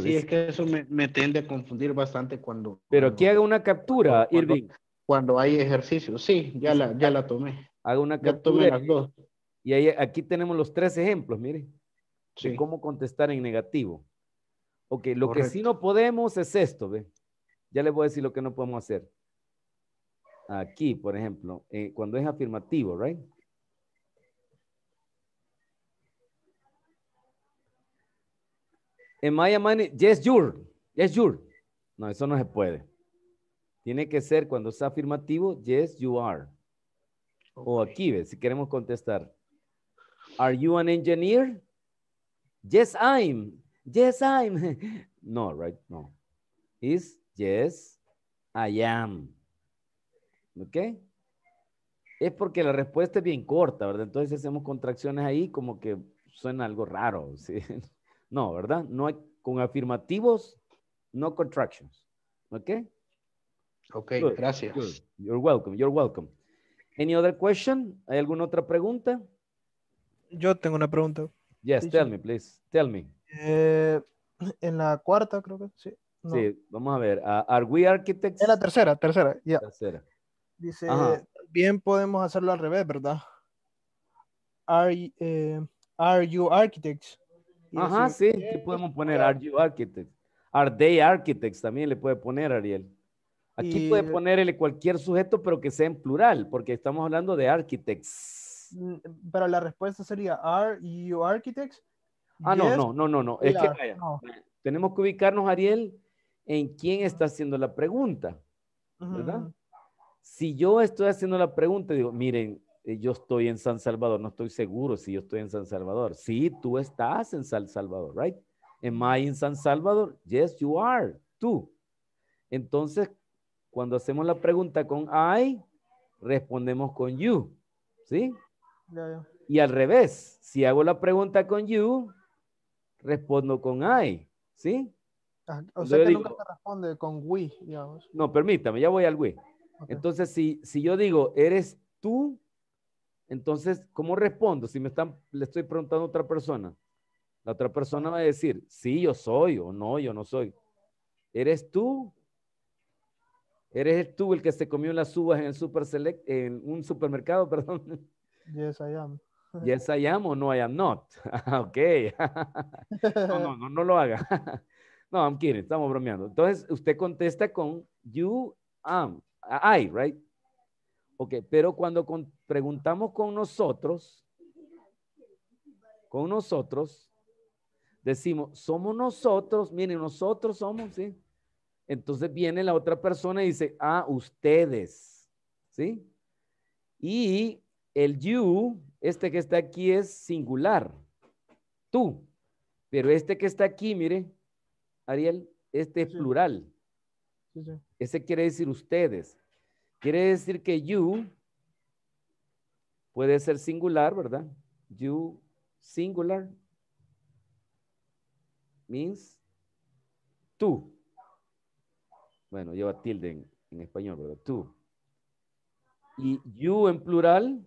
Sí, es que eso me, tiende a confundir bastante cuando... Pero aquí haga una captura, Irving. Cuando hay ejercicio, sí, ya la, ya la tomé. Haga una captura. las dos. Y aquí tenemos los tres ejemplos, mire. Sí. De cómo contestar en negativo. Ok, lo que sí no podemos es esto, ¿ve? Ya les voy a decir lo que no podemos hacer. Aquí, por ejemplo, eh, cuando es afirmativo, right? En I Yes, you're. Yes, you're. No, eso no se puede. Tiene que ser cuando es afirmativo, yes, you are. O aquí, si queremos contestar. Are you an engineer? Yes, I'm. Yes, I'm. No, right? No. Is yes, I am. ¿Ok? Es porque la respuesta es bien corta, ¿verdad? Entonces hacemos contracciones ahí como que suena algo raro. No, ¿verdad? No hay, con afirmativos, no contractions. ¿Ok? Ok, gracias. You're welcome, you're welcome. Any other question? ¿Hay alguna otra pregunta? Yo tengo una pregunta. Yes, tell me, please. Tell me. Eh, en la cuarta, creo que sí. Sí, vamos a ver. Ah, ¿Are we architects? En la tercera, tercera, ya. Tercera. Dice, bien podemos hacerlo al revés, ¿verdad? Are, eh, are you architects? Ajá, sí, podemos poner? Are you architects? Are they architects? También le puede poner, Ariel. Aquí puede ponerle cualquier sujeto, pero que sea en plural, porque estamos hablando de architects. Mm, pero la respuesta sería, ¿are you architects? Ah, no, no, no, no, no. Es que tenemos que ubicarnos, Ariel, en quién está haciendo la pregunta, ¿verdad? Si yo estoy haciendo la pregunta, digo, miren, eh, yo estoy en San Salvador, no estoy seguro si yo estoy en San Salvador. Sí, tú estás en San Salvador, right? Am I in San Salvador? Yes, you are, tú. Entonces, cuando hacemos la pregunta con I, respondemos con you, ¿sí? Y al revés, si hago la pregunta con you, respondo con I, ¿sí? Ah, o sea que nunca te responde con we, digamos. No, permítame, ya voy al we. Entonces, si, si yo digo, eres tú, entonces, ¿cómo respondo? Si me están, le estoy preguntando a otra persona, la otra persona va a decir, sí, yo soy o no, yo no soy. ¿Eres tú? ¿Eres tú el que se comió las uvas en, el en un supermercado? Perdón. Yes, I am. Yes, I am o no, I am not. ok. no, no, no, lo haga. no, I'm kidding, estamos bromeando. Entonces, usted contesta con you am. Ay, right? Ok, pero cuando preguntamos con nosotros, con nosotros, decimos, somos nosotros, miren, nosotros somos, ¿sí? Entonces viene la otra persona y dice, ah, ustedes, ¿sí? Y el you, este que está aquí es singular, tú, pero este que está aquí, mire, Ariel, este es plural. Ese quiere decir ustedes. Quiere decir que you puede ser singular, ¿verdad? You singular means tú. Bueno, lleva tilde en, español, ¿verdad? Tú. Y you en plural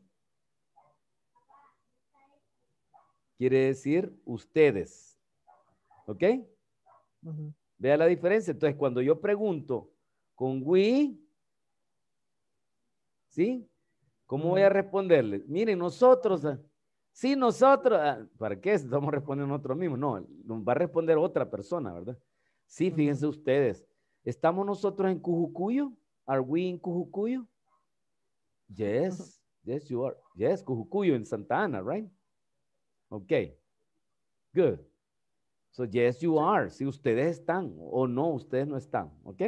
quiere decir ustedes. ¿Ok? Vea la diferencia. Entonces, cuando yo pregunto con we, ¿sí? ¿Cómo voy a responderle? Miren, nosotros, ah, sí, nosotros, ah, ¿para qué estamos respondiendo nosotros mismos? No, nos va a responder otra persona, ¿verdad? Sí, fíjense ustedes, ¿estamos nosotros en Cujucuyo? ¿Are we in Cujucuyo? Yes, yes, you are. Yes, Cujucuyo en Santa Ana, right? Ok. good. So, yes, you are. Si ustedes están o no, ustedes no están. ¿Ok?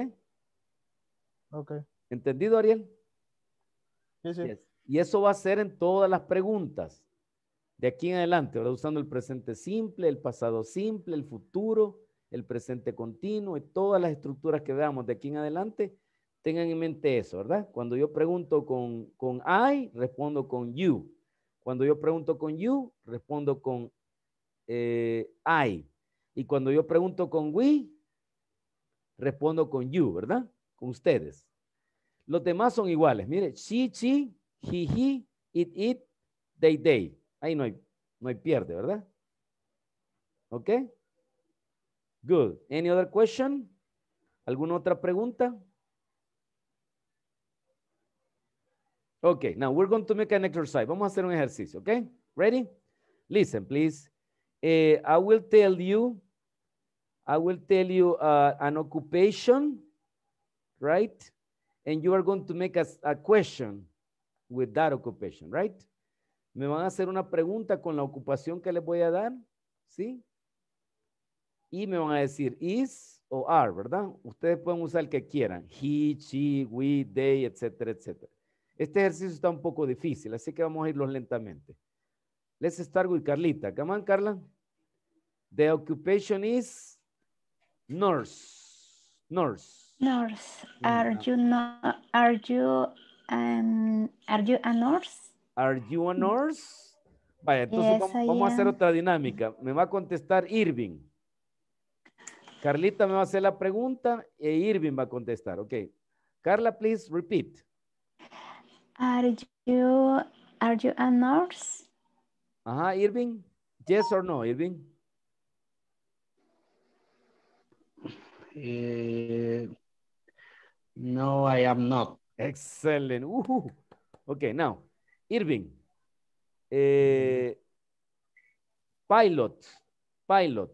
Ok. ¿Entendido, Ariel? Sí, sí. Y eso va a ser en todas las preguntas. De aquí en adelante, usando el presente simple, el pasado simple, el futuro, el presente continuo y todas las estructuras que veamos de aquí en adelante, tengan en mente eso, ¿verdad? Cuando yo pregunto con, con I, respondo con you. Cuando yo pregunto con you, respondo con eh, I. Y cuando yo pregunto con we, respondo con you, ¿verdad? Con ustedes. Los demás son iguales. Mire, she, she, he, he, it, it, they, they. Ahí no hay, no hay pierde, ¿verdad? ¿Ok? Good. Any other question? ¿Alguna otra pregunta? Ok, now we're going to make an exercise. Vamos a hacer un ejercicio, ¿ok? Ready? Listen, please. Eh, I will tell you I will tell you uh, an occupation, right? And you are going to make a, question with that occupation, right? Me van a hacer una pregunta con la ocupación que les voy a dar, ¿sí? Y me van a decir is o are, ¿verdad? Ustedes pueden usar el que quieran. He, she, we, they, etcétera, etcétera. Este ejercicio está un poco difícil, así que vamos a irlo lentamente. Let's start with Carlita. Come on, Carla. The occupation is Nurse. Nurse. Nurse. Um, are you a nurse? Are you a nurse? Vaya, entonces vamos, a hacer otra dinámica. Me va a contestar Irving. Carlita me va a hacer la pregunta e Irving va a contestar. Ok. Carla, please repeat. Are you, are you a nurse? Ajá, Irving. Yes or no, Irving? Uh, no, I am not. Excellent. Okay, now, Irving. Uh, pilot. Pilot.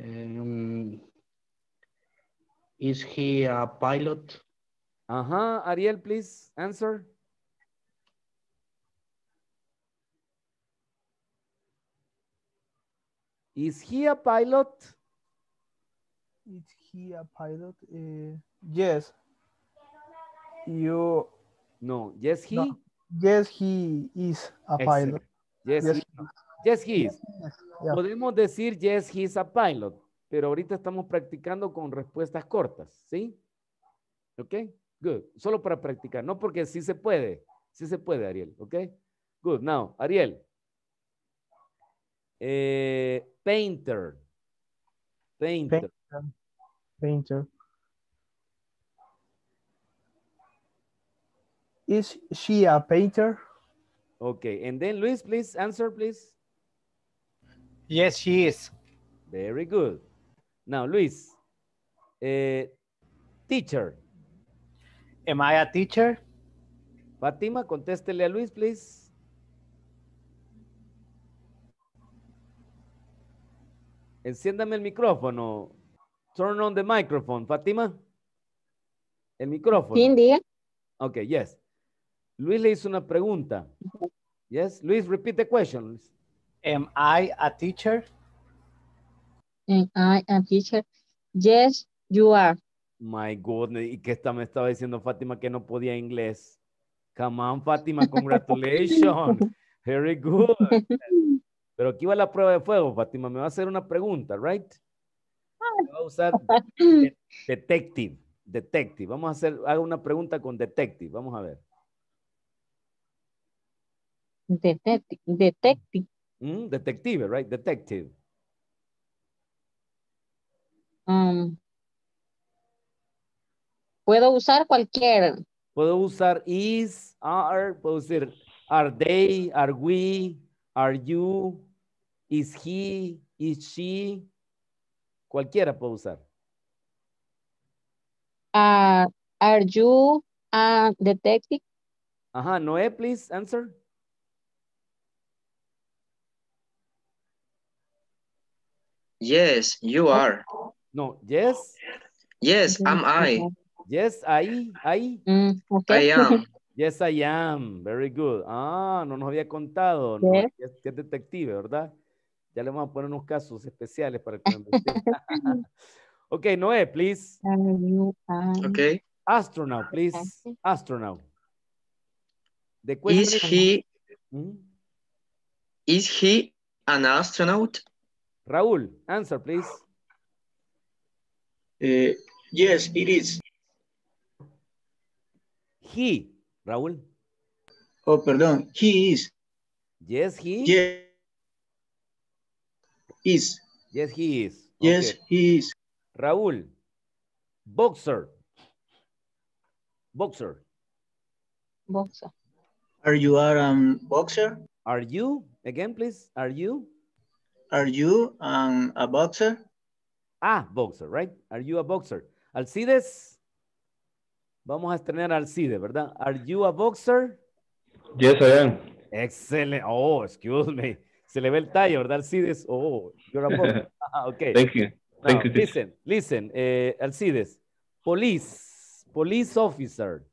Um, is he a pilot? Uh-huh. Ariel, please answer. Is he a pilot? Is he a pilot? Eh, yes. You. No, yes he. Yes he is a pilot. Yes, yes, he, decir yes he is a pilot, pero ahorita estamos practicando con respuestas cortas, ¿sí? ¿Ok? Good. Solo para practicar, no porque sí se puede. Sí se puede, Ariel, ¿ok? Good. Now, Ariel. Eh, Painter. Painter. Painter. Painter. Is she a painter? Okay, and then Luis, please answer, please. Yes, she is. Very good. Now, Luis, uh, teacher. Am I a teacher? Fatima, contéstele a Luis, please. Enciéndame el micrófono. Turn on the microphone, Fátima. El micrófono. Sí, Ok, yes. Luis le hizo una pregunta. Yes, Luis, repeat the question. Am I a teacher? Am I a teacher? Yes, you are. My goodness, ¿y qué está, me estaba diciendo Fátima que no podía inglés? Come on, Fátima, congratulations. Very good. Pero aquí va la prueba de fuego, Fátima. Me va a hacer una pregunta, ¿right? Ah. Me va a usar detective. Detective. Vamos a hacer, una pregunta con detective. Vamos a ver. Detective. Detective. Mm, detective, right? Detective. Mm. puedo usar cualquier. Puedo usar is, are, puedo decir are they, are we, are you, is he, is she, cualquiera puede usar. Ah, are you a detective? Ajá, Noé, please answer. Yes, you are. No, yes. Yes, am I. Yes, I, I. Mm, I am. Yes, I am. Very good. Ah, no nos había contado. ¿Qué es detective, ¿verdad? Ya le vamos a poner unos casos especiales para que Ok, Noé, please. Ok. Astronaut, please. Astronaut. is he ¿Mm? is he an astronaut? Raúl, answer please. Eh, yes, it is. He, Raúl. Oh, perdón. He is. Yes, he. Yes is. Yes, he is. Yes, he is. Raúl, boxer. Boxer. Boxer. Are you a um, boxer? Are you, again please, are you? Are you um, a boxer? Ah, boxer, right? Are you a boxer? Alcides, vamos a estrenar alcide Alcides, ¿verdad? Are you a boxer? Yes, I am. Excellent. Oh, excuse me. Se le ve el tallo, ¿verdad, Alcides? Oh, you're a ah, okay. Thank you. Thank Now, you. Listen, listen, eh, Alcides. Police, police officer.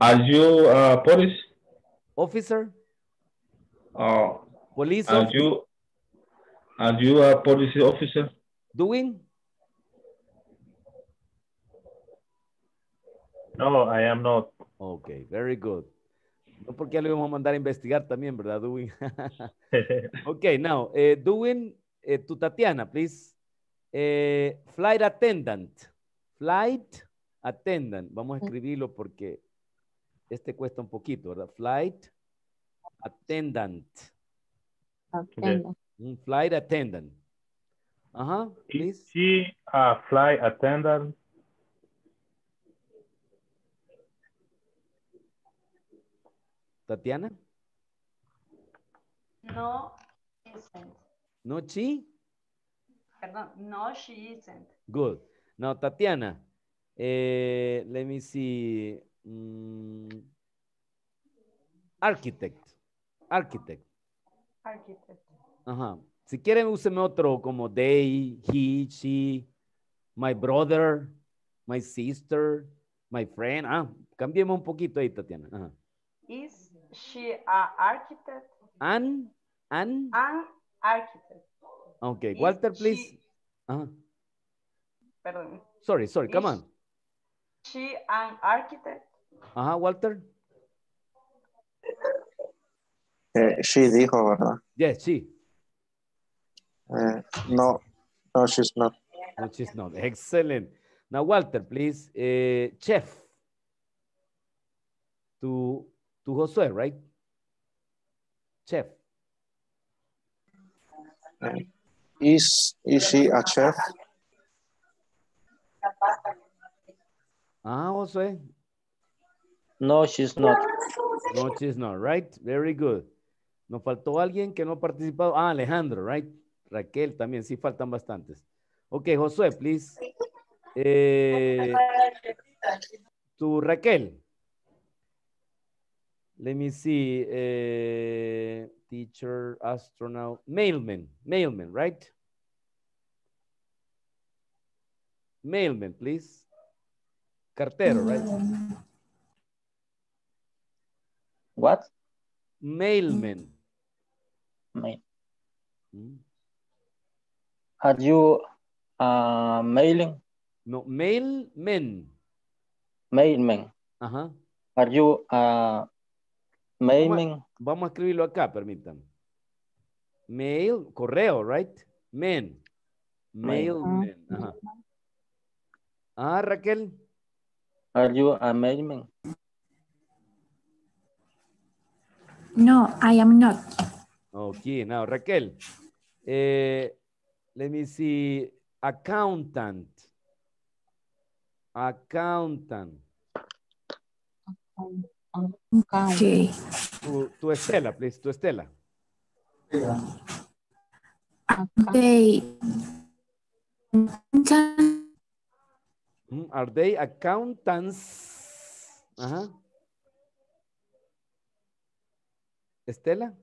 Are you a police? Officer? Uh, police are officer? You, are you a police officer? Doing? No, I am not. Okay, very good. No porque le lo íbamos a mandar a investigar también, ¿verdad, Duwin? okay, now, eh, Duwin, eh, Tatiana, please. Eh, flight attendant. Flight attendant. Vamos a escribirlo porque este cuesta un poquito, ¿verdad? Flight attendant. Mm, flight attendant. Ajá, please. a ah, flight attendant Tatiana? No, isn't. No, she? Perdón, no, she isn't. Good. Now, Tatiana, eh, let me see. Mm, architect. Architect. Architect. Ajá. Si quieren, úsenme otro como they, he, she, my brother, my sister, my friend. Ah, cambiemos un poquito ahí, Tatiana. Is She an architect. An? An? An architect. Okay, Walter, she, please. Uh -huh. Pardon. Sorry, sorry, come on. She an architect. Ajá, uh -huh, Walter. Eh, she dijo, ¿verdad? Yes, she. Eh, no, no, she's not. No, she's not. Excellent. Now, Walter, please, uh, chef. To Tu José, right? Chef. Eh, is, is she a chef? Ah, José. No, she's not. No, she's not, right? Very good. Nos faltó alguien que no ha participado. Ah, Alejandro, right? Raquel también, sí faltan bastantes. Ok, Josué, please. Eh, tu Raquel. Let me see. Uh, teacher, astronaut, mailman, mailman, right? Mailman, please. Cartero, right? What? Mailman. Mail. Hmm? Are you uh, mailing? No, mailmen. Mailmen. Uh -huh. Are you uh, Mailman. Vamos, a escribirlo acá, permítanme. Mail, correo, right? Men. Mail. Ah. ah, Raquel. Are you a mailman? No, I am not. Okay, now Raquel. Eh, let me see. Accountant. Accountant. Accountant. Tu, Estela, please, tu Estela. Are they, mm, Are they accountants? Ajá. Estela.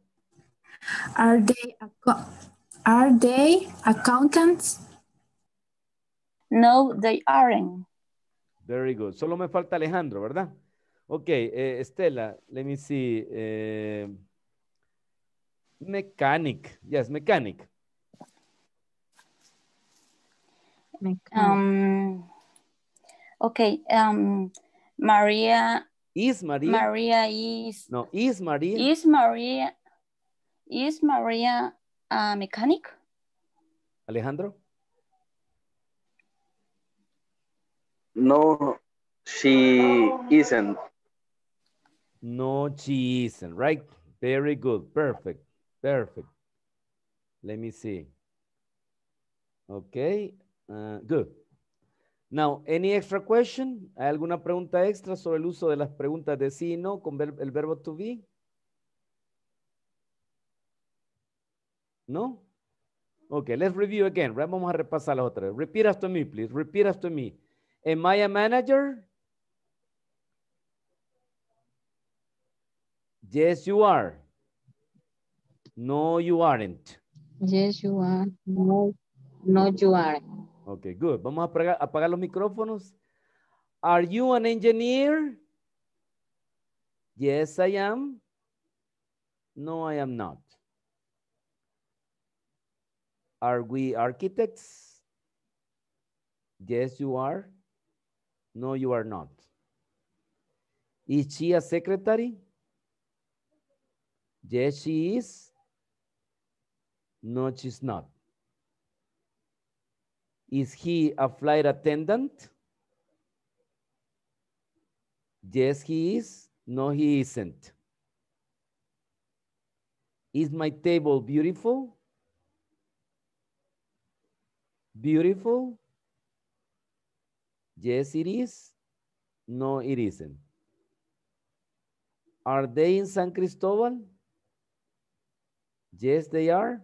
Are they are they accountants? No, they aren't. Very good. Solo me falta Alejandro, ¿verdad? Okay, uh, eh, Stella, let me see. Uh, mechanic. Yes, mechanic. Um, okay. Um, Maria. Is Maria. Maria is. No, is Maria. Is Maria. Is Maria a mechanic? Alejandro? No, she isn't. No, she isn't, right? Very good, perfect, perfect. Let me see. Okay, uh, good. Now, any extra question? ¿Hay alguna pregunta extra sobre el uso de las preguntas de sí y no con el verbo to be? ¿No? Okay, let's review again. Vamos a repasar las otras. Repeat after me, please. Repeat after me. Am I a manager? Yes, you are. No, you aren't. Yes, you are. No, no you aren't. Okay, good. Vamos a apagar, apagar los micrófonos. Are you an engineer? Yes, I am. No, I am not. Are we architects? Yes, you are. No, you are not. Is she a secretary? Yes, she is. No, she's not. Is he a flight attendant? Yes, he is. No, he isn't. Is my table beautiful? Beautiful? Yes, it is. No, it isn't. Are they in San Cristobal? Yes, they are.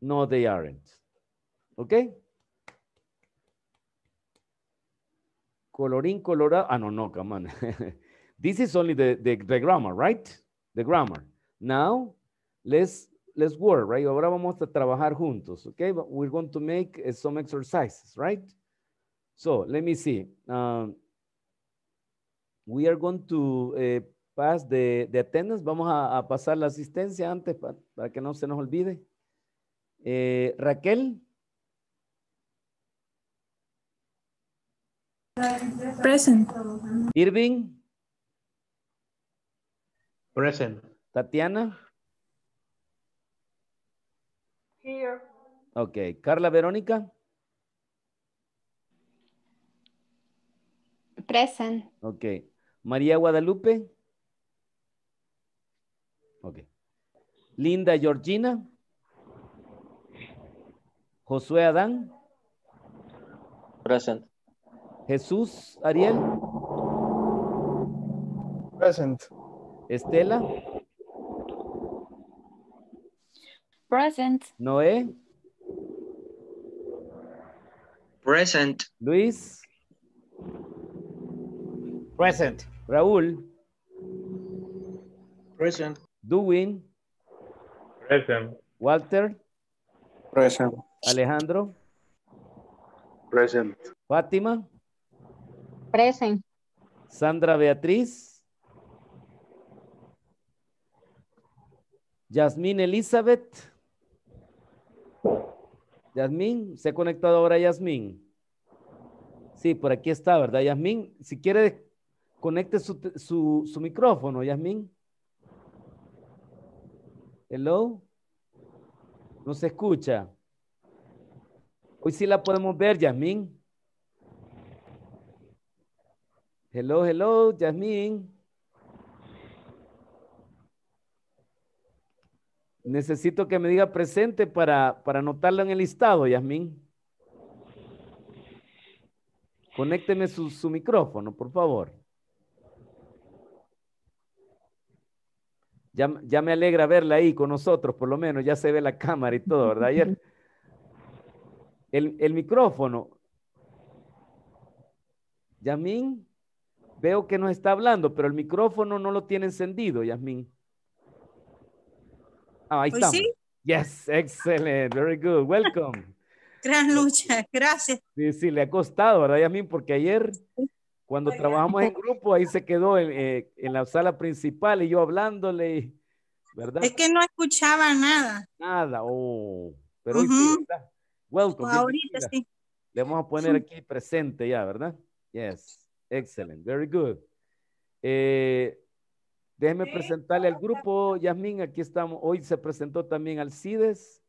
No, they aren't. Okay? Colorín colorado. Ah, no, no, come on. this is only the, the, the grammar, right? The grammar. Now, let's let's work, right? Ahora vamos a trabajar juntos, okay? But we're going to make uh, some exercises, right? So let me see. Um, we are going to uh, Paz, de, de Vamos a, pasar la asistencia antes para que no se nos olvide. Eh, Raquel. Present. Irving. Present. Tatiana. Here. Ok. Carla Verónica. Present. Ok. María Guadalupe. Ok. Linda Georgina. Josué Adán. Present. Jesús Ariel. Present. Estela. Present. Noé. Present. Luis. Present. Raúl. Present. Duwin, Present. Walter. Present. Alejandro. Present. Fátima. Present. Sandra Beatriz. Yasmín Elizabeth. Yasmín, se ha conectado ahora Yasmín. Sí, por aquí está, ¿verdad, Yasmín? Si quiere, conecte su, su micrófono, Yasmín. Hello. No se escucha. Hoy sí la podemos ver, Yasmín. Hello, hello, Yasmín. Necesito que me diga presente para, para en el listado, Yasmín. Conécteme su micrófono, por favor. Ya, me alegra verla ahí con nosotros, por lo menos ya se ve la cámara y todo, ¿verdad? Ayer. El, micrófono. Yasmín, veo que nos está hablando, pero el micrófono no lo tiene encendido, Yasmín. Ah, ahí está. Sí? Yes, excellent, very good, welcome. Gran lucha, gracias. Sí, sí, le ha costado, ¿verdad, Yasmín? Porque ayer cuando trabajamos en grupo, ahí se quedó eh, eh, en, la sala principal y yo hablándole, ¿verdad? Es que no escuchaba nada. Nada, oh. Pero Welcome. Pues ahorita sí. Le vamos a poner aquí presente ya, ¿verdad? Yes. excelente, Very good. Eh, déjeme presentarle al grupo, Yasmín. Aquí estamos. Hoy se presentó también Alcides.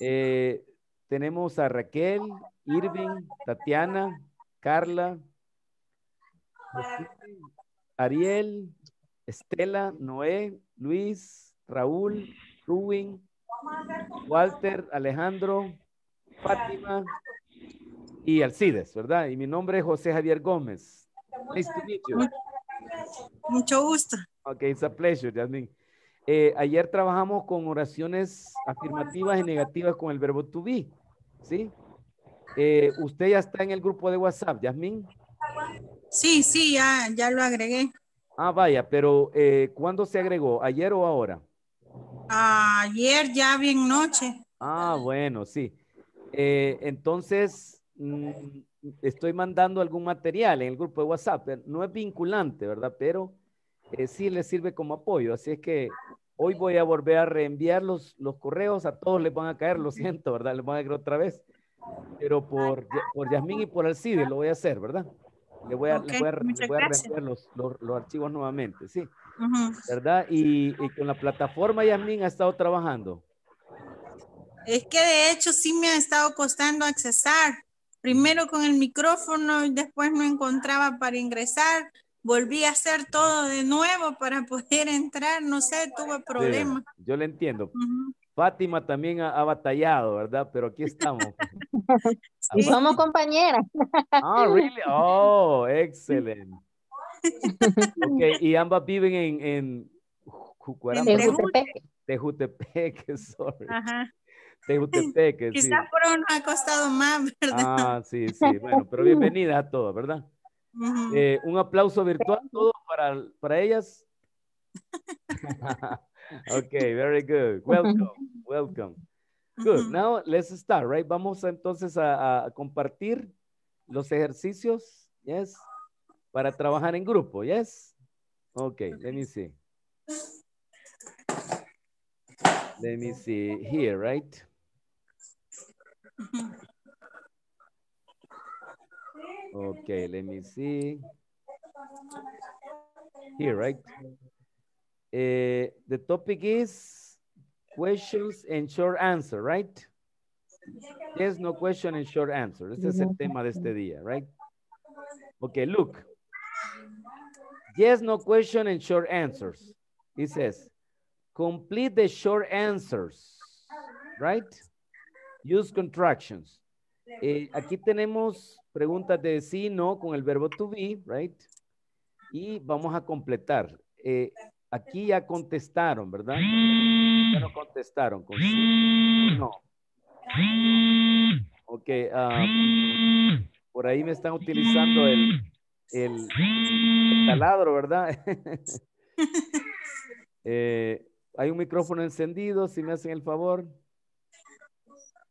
Eh, tenemos a Raquel, Irving, Tatiana, Carla, pues Ariel, Estela, Noé, Luis, Raúl, Rubin, Walter, Alejandro, Fátima y Alcides, ¿verdad? Y mi nombre es José Javier Gómez. Mucho gusto. Ok, it's a pleasure, Jasmine. Eh, ayer trabajamos con oraciones afirmativas y negativas con el verbo to be, ¿sí? Eh, usted ya está en el grupo de WhatsApp, Yasmín. Sí, sí, ya, lo agregué. Ah, vaya, pero eh, ¿cuándo se agregó? ¿Ayer o ahora? Ayer, ya bien noche. Ah, bueno, sí. Eh, entonces, mm, estoy mandando algún material en el grupo de WhatsApp. Eh, no es vinculante, ¿verdad? Pero sí le sirve como apoyo. Así es que hoy voy a volver a reenviar los, los correos. A todos les van a caer, lo siento, ¿verdad? Les van a caer otra vez. Pero por, por Yasmín y por Alcide lo voy a hacer, ¿verdad? Le voy a, okay, los, archivos nuevamente, sí. ¿Verdad? Y, con la plataforma Yasmin ha estado trabajando. Es que de hecho sí me ha estado costando accesar. Primero con el micrófono y después no encontraba para ingresar. Volví a hacer todo de nuevo para poder entrar. No sé, tuve problemas. yo le entiendo. Fátima también ha, batallado, ¿verdad? Pero aquí estamos. Y somos compañeras. Ah, oh, really? Oh, excelente. Okay, y ambas viven en, en Tejutepec. Tejutepeque, sorry. Ajá. Tejutepeque, Quizás por uno ha costado más, ¿verdad? Ah, sí, sí. Bueno, pero bienvenida a todas, ¿verdad? Eh, un aplauso virtual todo para, para ellas. Okay, very good. Welcome, welcome. Good. Now let's start, right? Vamos entonces a, compartir los ejercicios, yes, para trabajar en grupo, yes. Okay, let me see. Let me see here, right? Okay, let me see. Here, right? Eh, the topic is questions and short answer, right? Yes, no question and short answer. Este es el tema de este día, right? Okay, look. Yes, no question and short answers. It says, complete the short answers, right? Use contractions. Eh, aquí tenemos preguntas de sí, no con el verbo to be, right? Y vamos a completar. Eh, Aquí ya contestaron, ¿verdad? Ya no contestaron. No. Ok. Ah, por ahí me están utilizando el, el, taladro, ¿verdad? Eh, hay un micrófono encendido, si me hacen el favor.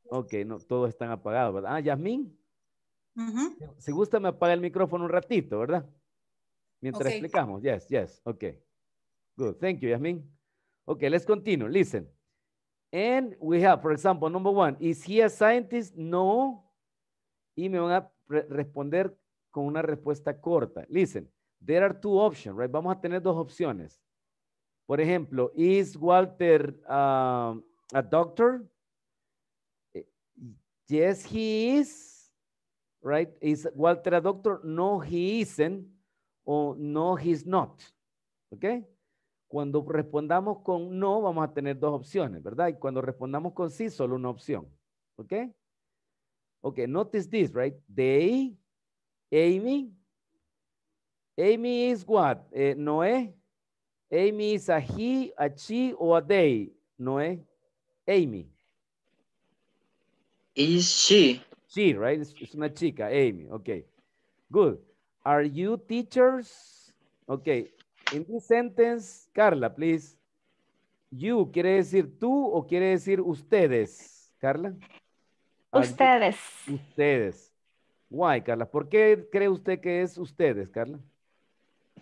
Ok, no, todos están apagados, ¿verdad? Ah, Yasmín. Si gusta, me apaga el micrófono un ratito, ¿verdad? Mientras explicamos. Yes, yes, ok. Good. Thank you, Yasmin. Okay, let's continue. Listen. And we have, for example, number one, is he a scientist? No. Y me van a responder con una respuesta corta. Listen, there are two options, right? Vamos a tener dos opciones. Por ejemplo, is Walter um, a doctor? Eh, yes, he is. Right? Is Walter a doctor? No, he isn't. O no, he's not. Okay? Cuando respondamos con no, vamos a tener dos opciones, ¿verdad? Y cuando respondamos con sí, solo una opción. ¿Ok? Ok, notice this, right? They, Amy. Amy is what? Eh, Noé. Amy is a he, a she, or a they. Noé. Amy. Is she? She, right? Es, una chica, Amy. Ok. Good. Are you teachers? Ok. In this sentence, Carla, please. You, ¿quiere decir tú o quiere decir ustedes, Carla? Ustedes. Ustedes. Why, Carla? ¿Por qué cree usted que es ustedes, Carla?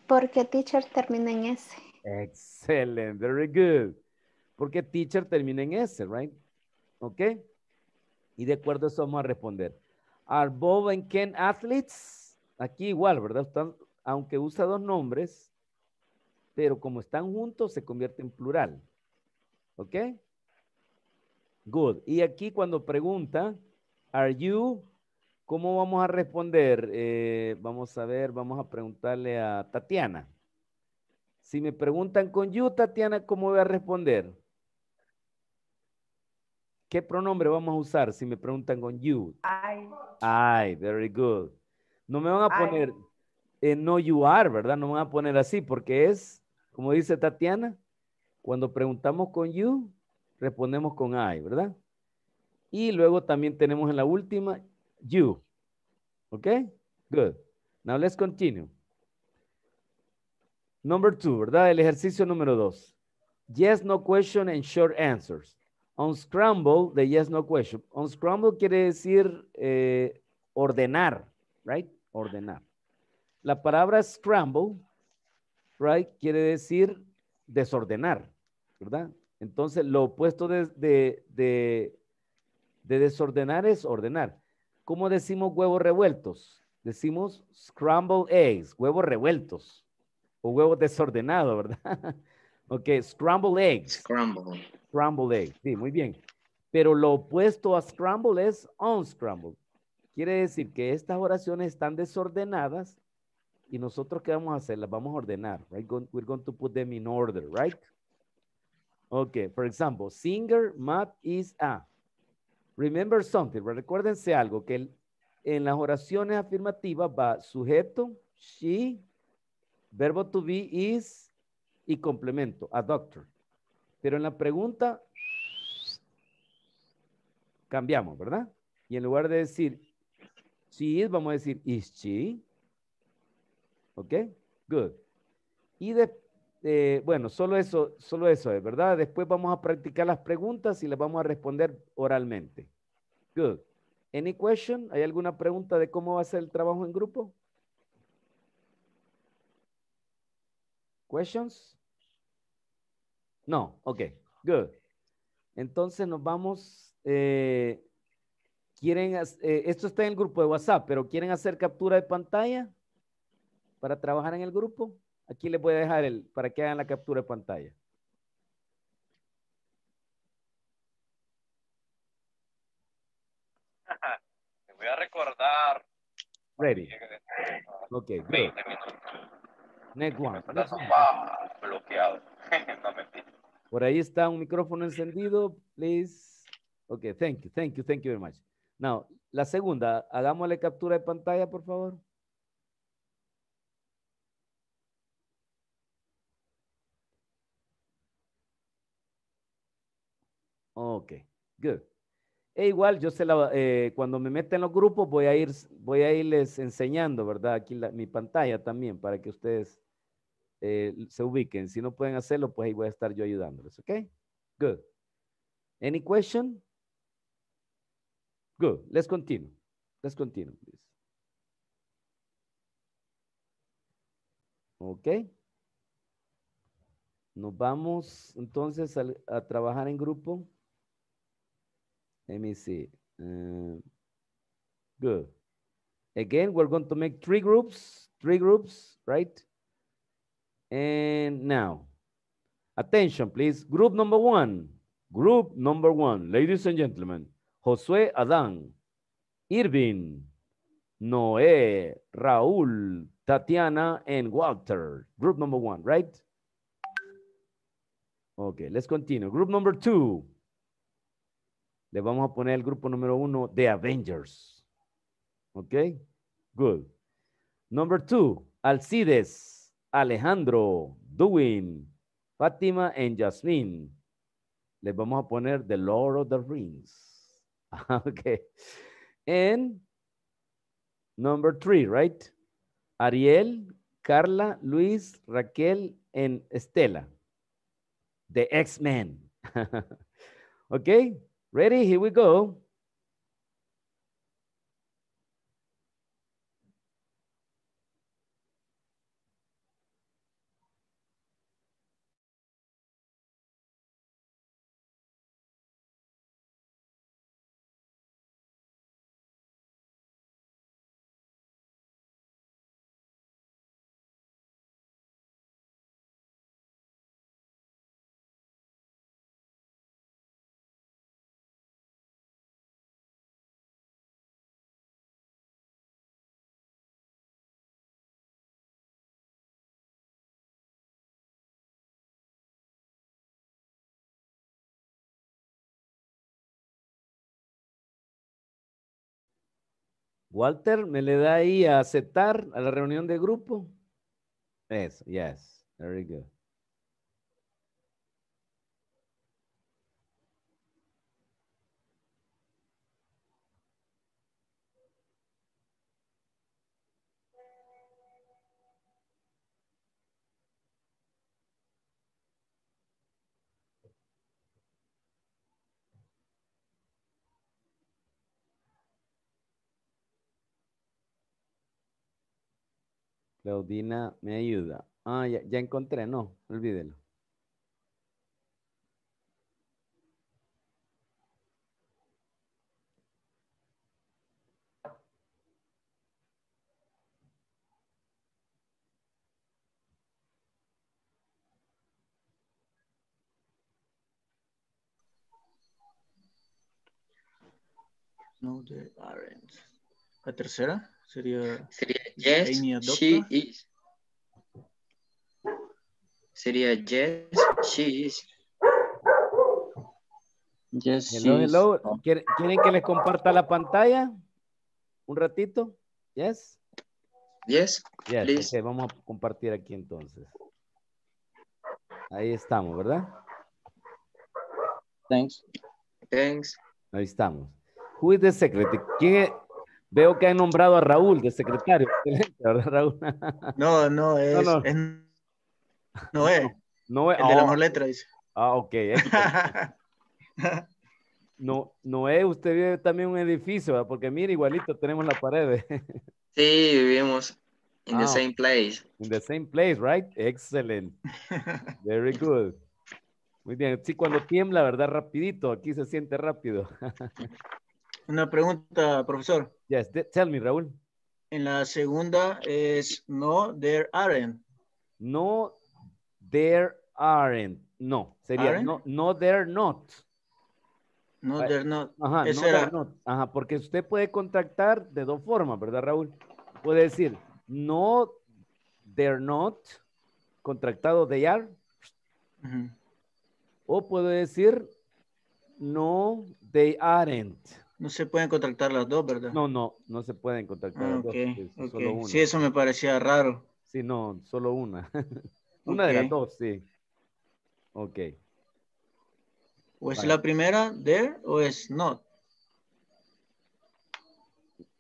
Porque teacher termina en S. Excelente, very good. Porque teacher termina en S, right? ¿Ok? Y de acuerdo eso vamos a responder. Are Bob and Ken athletes? Aquí igual, ¿verdad? aunque usa dos nombres, pero como están juntos se convierte en plural. ¿Ok? Good. Y aquí cuando pregunta, are you, ¿cómo vamos a responder? Eh, vamos a ver, vamos a preguntarle a Tatiana. Si me preguntan con you, Tatiana, ¿cómo voy a responder? ¿Qué pronombre vamos a usar si me preguntan con you? I. I, very good. No me van a poner eh, no you are, ¿verdad? No me van a poner así porque es como dice Tatiana, cuando preguntamos con you, respondemos con I, ¿verdad? Y luego también tenemos en la última, you. ¿Ok? Good. Now let's continue. Number two, ¿verdad? El ejercicio número dos. Yes, no question and short answers. scramble the yes, no question. scramble quiere decir eh, ordenar, right? Ordenar. La palabra scramble right quiere decir desordenar, ¿verdad? Entonces, lo opuesto de, de, desordenar es ordenar. ¿Cómo decimos huevos revueltos? Decimos scrambled eggs, huevos revueltos o huevos desordenados, ¿verdad? ok, scrambled eggs. Scrambled. Scrambled eggs, sí, muy bien. Pero lo opuesto a scramble es unscrambled. Quiere decir que estas oraciones están desordenadas y nosotros, ¿qué vamos a hacer? Las vamos a ordenar, right? We're going to put them in order, right? Okay, for example, singer, Matt is a. Remember something, recuérdense algo, que en las oraciones afirmativas va sujeto, she, verbo to be is y complemento, a doctor. Pero en la pregunta cambiamos, ¿verdad? Y en lugar de decir she is, vamos a decir is she, ¿Ok? Good. Y de, eh, bueno, solo eso, solo eso es, ¿verdad? Después vamos a practicar las preguntas y les vamos a responder oralmente. Good. Any question? ¿Hay alguna pregunta de cómo va a ser el trabajo en grupo? Questions? No, ok, good. Entonces nos vamos, eh, quieren, eh, esto está en el grupo de WhatsApp, pero quieren hacer captura de pantalla para trabajar en el grupo, aquí les voy a dejar el, para que hagan la captura de pantalla. Te voy a recordar. Ready. Ok, great. Next one. Por ahí está un micrófono encendido, please. Ok, thank you, thank you, thank you very much. Now, la segunda, hagámosle captura de pantalla, por favor. Ok, good. E igual, yo se la, eh, cuando me meten en los grupos voy a, ir, voy a irles enseñando, ¿verdad? Aquí mi pantalla también para que ustedes eh, se ubiquen. Si no pueden hacerlo, pues ahí voy a estar yo ayudándoles, ¿ok? Good. Any question? Good. Let's continue. Let's continue, please. Ok. Nos vamos entonces a trabajar en grupo. Let me see. Um, good. Again, we're going to make three groups, three groups, right? And now, attention, please. Group number one, group number one, ladies and gentlemen, Josue Adán, Irving, Noé, Raúl, Tatiana, and Walter. Group number one, right? Okay, let's continue. Group number two, Le vamos a poner el grupo número uno, The Avengers. ¿Ok? Good. Number two, Alcides, Alejandro, Duin, Fátima and Jasmine. Les vamos a poner The Lord of the Rings. ok. And number three, right? Ariel, Carla, Luis, Raquel, and Estela. The X-Men. okay? Ready? Here we go. Walter, ¿me le da ahí a aceptar a la reunión de grupo? Eso, yes, very good. Claudina me ayuda. Ah, ya, encontré, no, olvídelo. No, de aren't. ¿La tercera? Sería, sería yes, she is. Sería yes, she is. Yes, hello, hello. ¿Quieren que les comparta la pantalla? Un ratito. Yes. Yes. yes. vamos a compartir aquí entonces. Ahí estamos, ¿verdad? Thanks. Thanks. Ahí estamos. Who is the secretary? ¿Quién es? Veo que han nombrado a Raúl de secretario. No, no, es. No, es, no es. No ah, ah, ok. Eh, no, Noé, usted vive también en un edificio, porque mire, igualito tenemos la pared. ¿eh? Sí, vivimos in the ah. same place. In the same place, right? Excellent. Very good. Muy bien. Sí, cuando tiembla, ¿verdad? Rapidito, aquí se siente rápido. Una pregunta, profesor. Yes, tell me, Raúl. En la segunda es no, there aren't. No, there aren't. No, sería No, no, they're not. No, ah, they're not. Ajá, no, not. Ajá, porque usted puede contactar de dos formas, ¿verdad, Raúl? Puede decir, no, they're not, contractado they are. O puede decir, no, they aren't. No se pueden contactar las dos, ¿verdad? No, no, no se pueden contactar ah, las dos. Este, solo una. Sí, eso me parecía raro. Sí, no, solo una. una de las dos, sí. Ok. ¿O es la primera, there, o es not?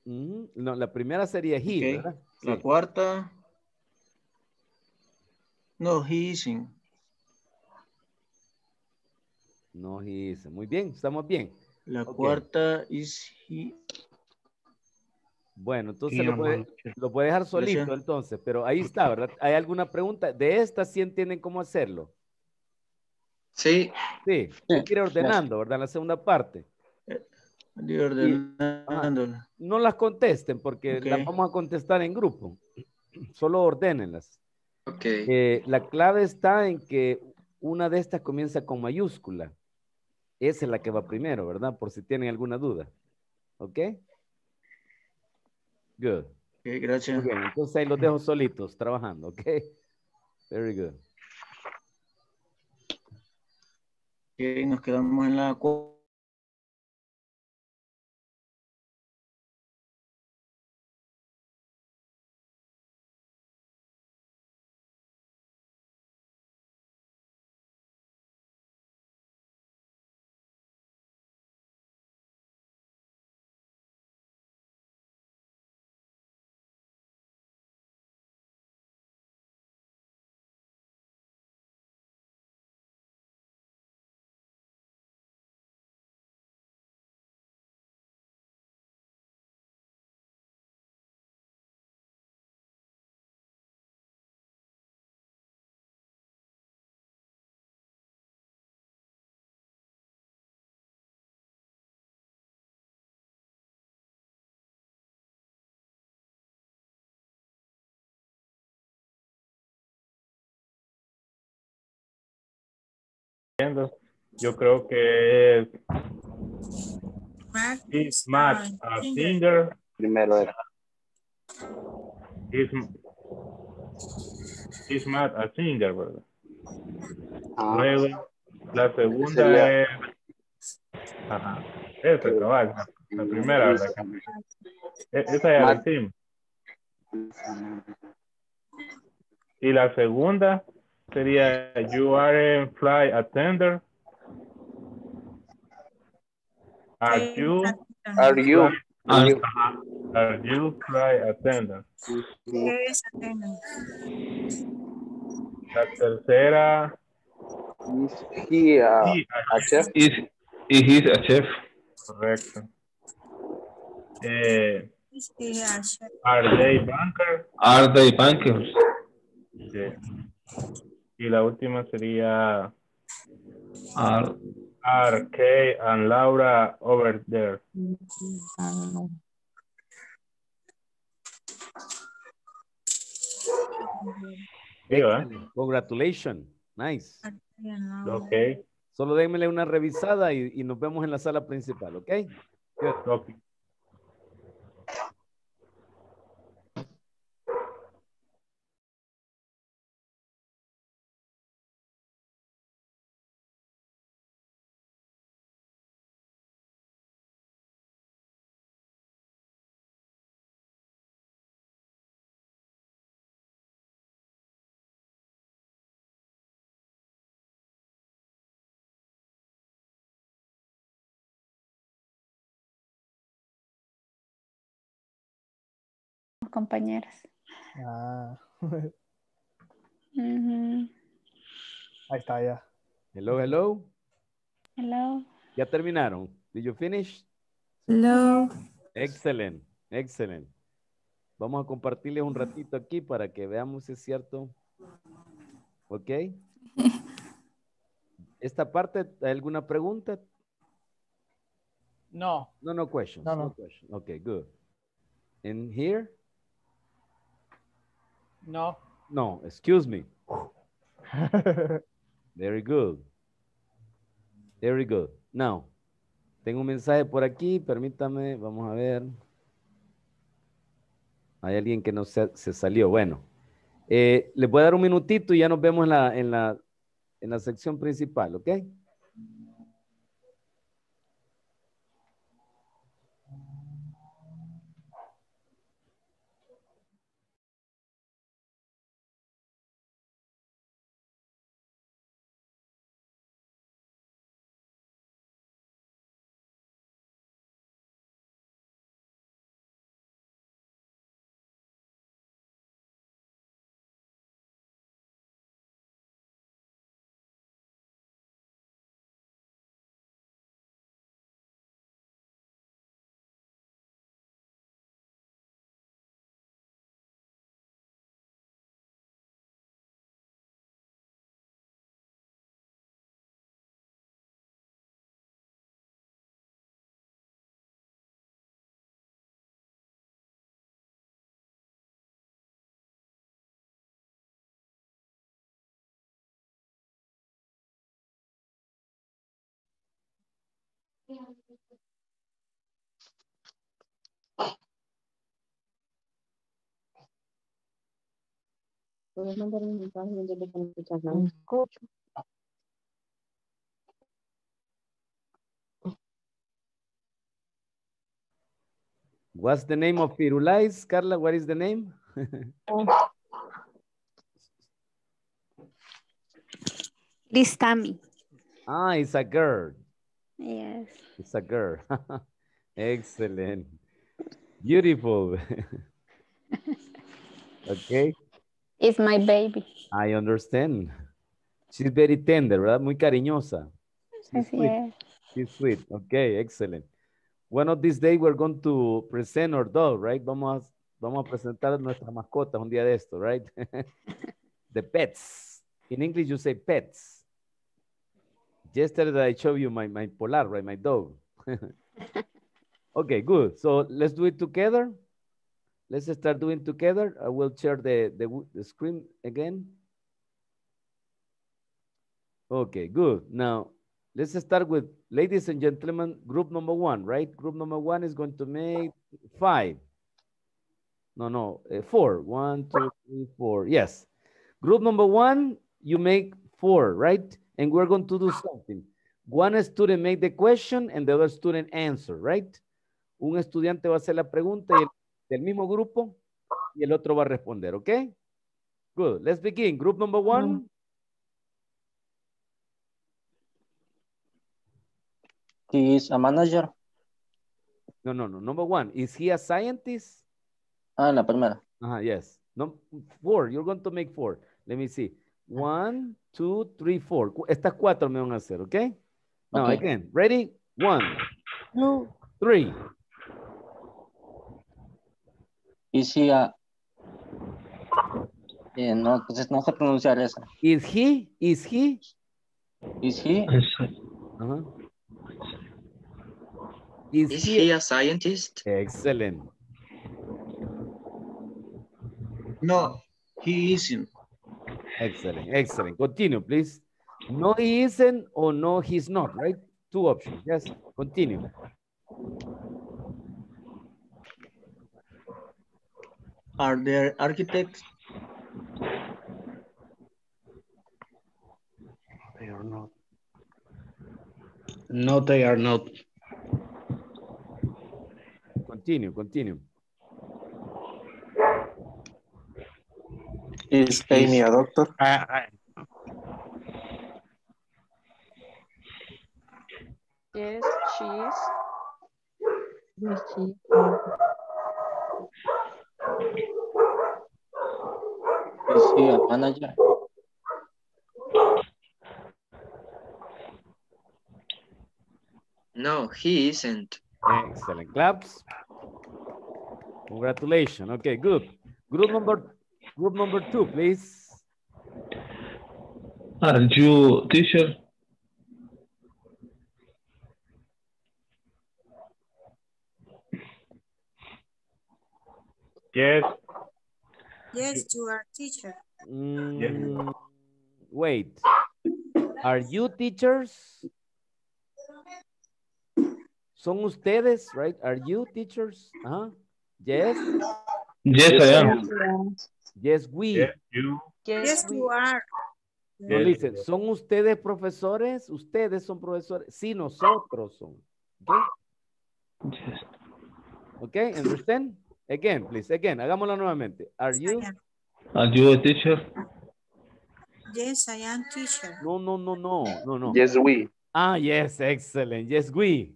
Mm, no, la primera sería he, ¿verdad? La cuarta. No, he isn't. No, he isn't. Muy bien, estamos bien. La cuarta es Bueno, entonces lo, puede, lo dejar solito entonces, pero ahí está, ¿verdad? ¿Hay alguna pregunta? De estas sí tienen cómo hacerlo. Sí. Sí, que ir ordenando, ¿verdad? La segunda parte. No las contesten porque las vamos a contestar en grupo. Solo ordénenlas. Okay. Eh, la clave está en que una de estas comienza con mayúscula. Esa es la que va primero, ¿verdad? Por si tienen alguna duda. ¿Ok? Good. Okay, gracias. entonces ahí los dejo solitos trabajando, ¿ok? Very good. Ok, nos quedamos en la Yo creo que match, is match ah, a singer. Primero era. Is, is match a singer, ¿verdad? Ah. Luego, la segunda es... Ajá. Esa, cabal. La primera, ¿verdad? E-, esa es la team. Y la segunda... Sería, you are a flight attendant. Are you? Are you? Are you, are you flight attendant? Yes, attendant. La tercera. Is he a, sí, a chef? Is, eh, is he a chef? Correcto. Eh, are they bankers? Are they bankers? Yeah. Y la última sería Ar and Laura over there. ¿eh? Congratulations. Nice. Okay. Solo démele una revisada y, nos vemos en la sala principal, ¿ok? okay. compañeras. Ah. Ahí está, ya. Hello, hello. Hello. ¿Ya terminaron? Did you finish? Hello. Excelente, excelente. Vamos a compartirles un ratito aquí para que veamos si es cierto. ¿Ok? ¿Esta parte, ¿hay alguna pregunta? No. No, no questions No, no. Okay, good. in here? No. No, excuse me. Very good. Very good. Now, tengo un mensaje por aquí, permítame, vamos a ver. Hay alguien que no se, salió. Bueno, eh, le les voy a dar un minutito y ya nos vemos en la, en la sección principal, ¿ok? Mm. What's the name of Firulais, Carla? What is the name? this Tammy. Ah, it's a girl. Yes. It's a girl. Excellent. Beautiful. okay. It's my baby. I understand. She's very tender, ¿verdad? Muy cariñosa. She's sweet. She's sweet. Okay, excellent. One of these days we're going to present our dog, right? Vamos a, vamos a presentar nuestras mascotas un día de esto, right? the pets. In English you say pets. Yesterday I showed you my, my polar, right? My dog. okay, good. So let's do it together. Let's start doing together. I will share the, the, the screen again. Okay, good. Now, let's start with, ladies and gentlemen, group number one, right? Group number one is going to make five. No, no, uh, four. One, two, three, four. Yes. Group number one, you make four, right? And we're going to do something. One student make the question and the other student answer, right? Un estudiante va a hacer la pregunta y el del mismo grupo y el otro va a responder, ¿ok? Good. Let's begin. Group number one. He is a manager. No, no, no. Number one. Is he a scientist? Ah, la primera. Ajá, yes. four. You're going to make four. Let me see. One, two, three, four. Estas cuatro me van a hacer, ¿ok? Now again. Ready? One, two, three. Is he a... Ah, eh, no, entonces no sé pronunciar eso. Is he, is he. Is he? Uh -huh. Is, is he... he, a scientist? Excellent. No, he isn't. Excellent, excellent. Continue, please. No, he isn't or no, he's not, right? Two options. Yes, continue. Are there architects? They are not. No, they are not. Continue, continue. Is Amy a doctor? I, I... Yes, she is. Yes, she is. Is he a manager? No, he isn't. Excellent. Claps. Congratulations. Okay, good. Group number group number two, please. Are you teacher? Yes. Yes, you are teacher. Mm, wait. Are you teachers? Son ustedes, right? Are you teachers? Yes. Yes, yes I am. Yes, we. Yes, you. Yes, we. are. No, listen, ¿son ustedes profesores? ¿Ustedes son profesores? Sí, nosotros son. Okay? Okay, understand? Again, please, again, hagámoslo nuevamente. Are you? Are you a teacher? Yes, I am teacher. No, no, no, no, no, no. Yes, we. Ah, yes, excellent. Yes, we.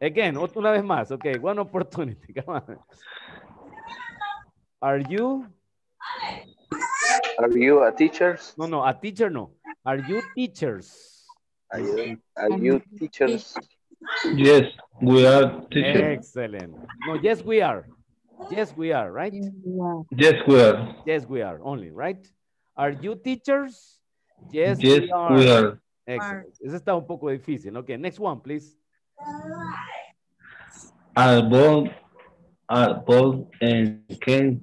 Again, otra vez más. Okay, one opportunity. Are you? Are you a teacher? No, no, a teacher no. Are you teachers? Are you, are you teachers? Yes, we are teacher. Excellent. No, yes, we are. Yes, we are, right? Yes, we are. Yes, we are only, right? Are you teachers? Yes, yes we are. We are. Excellent. Eso está un poco difícil. Okay, next one, please. Are both, are both and can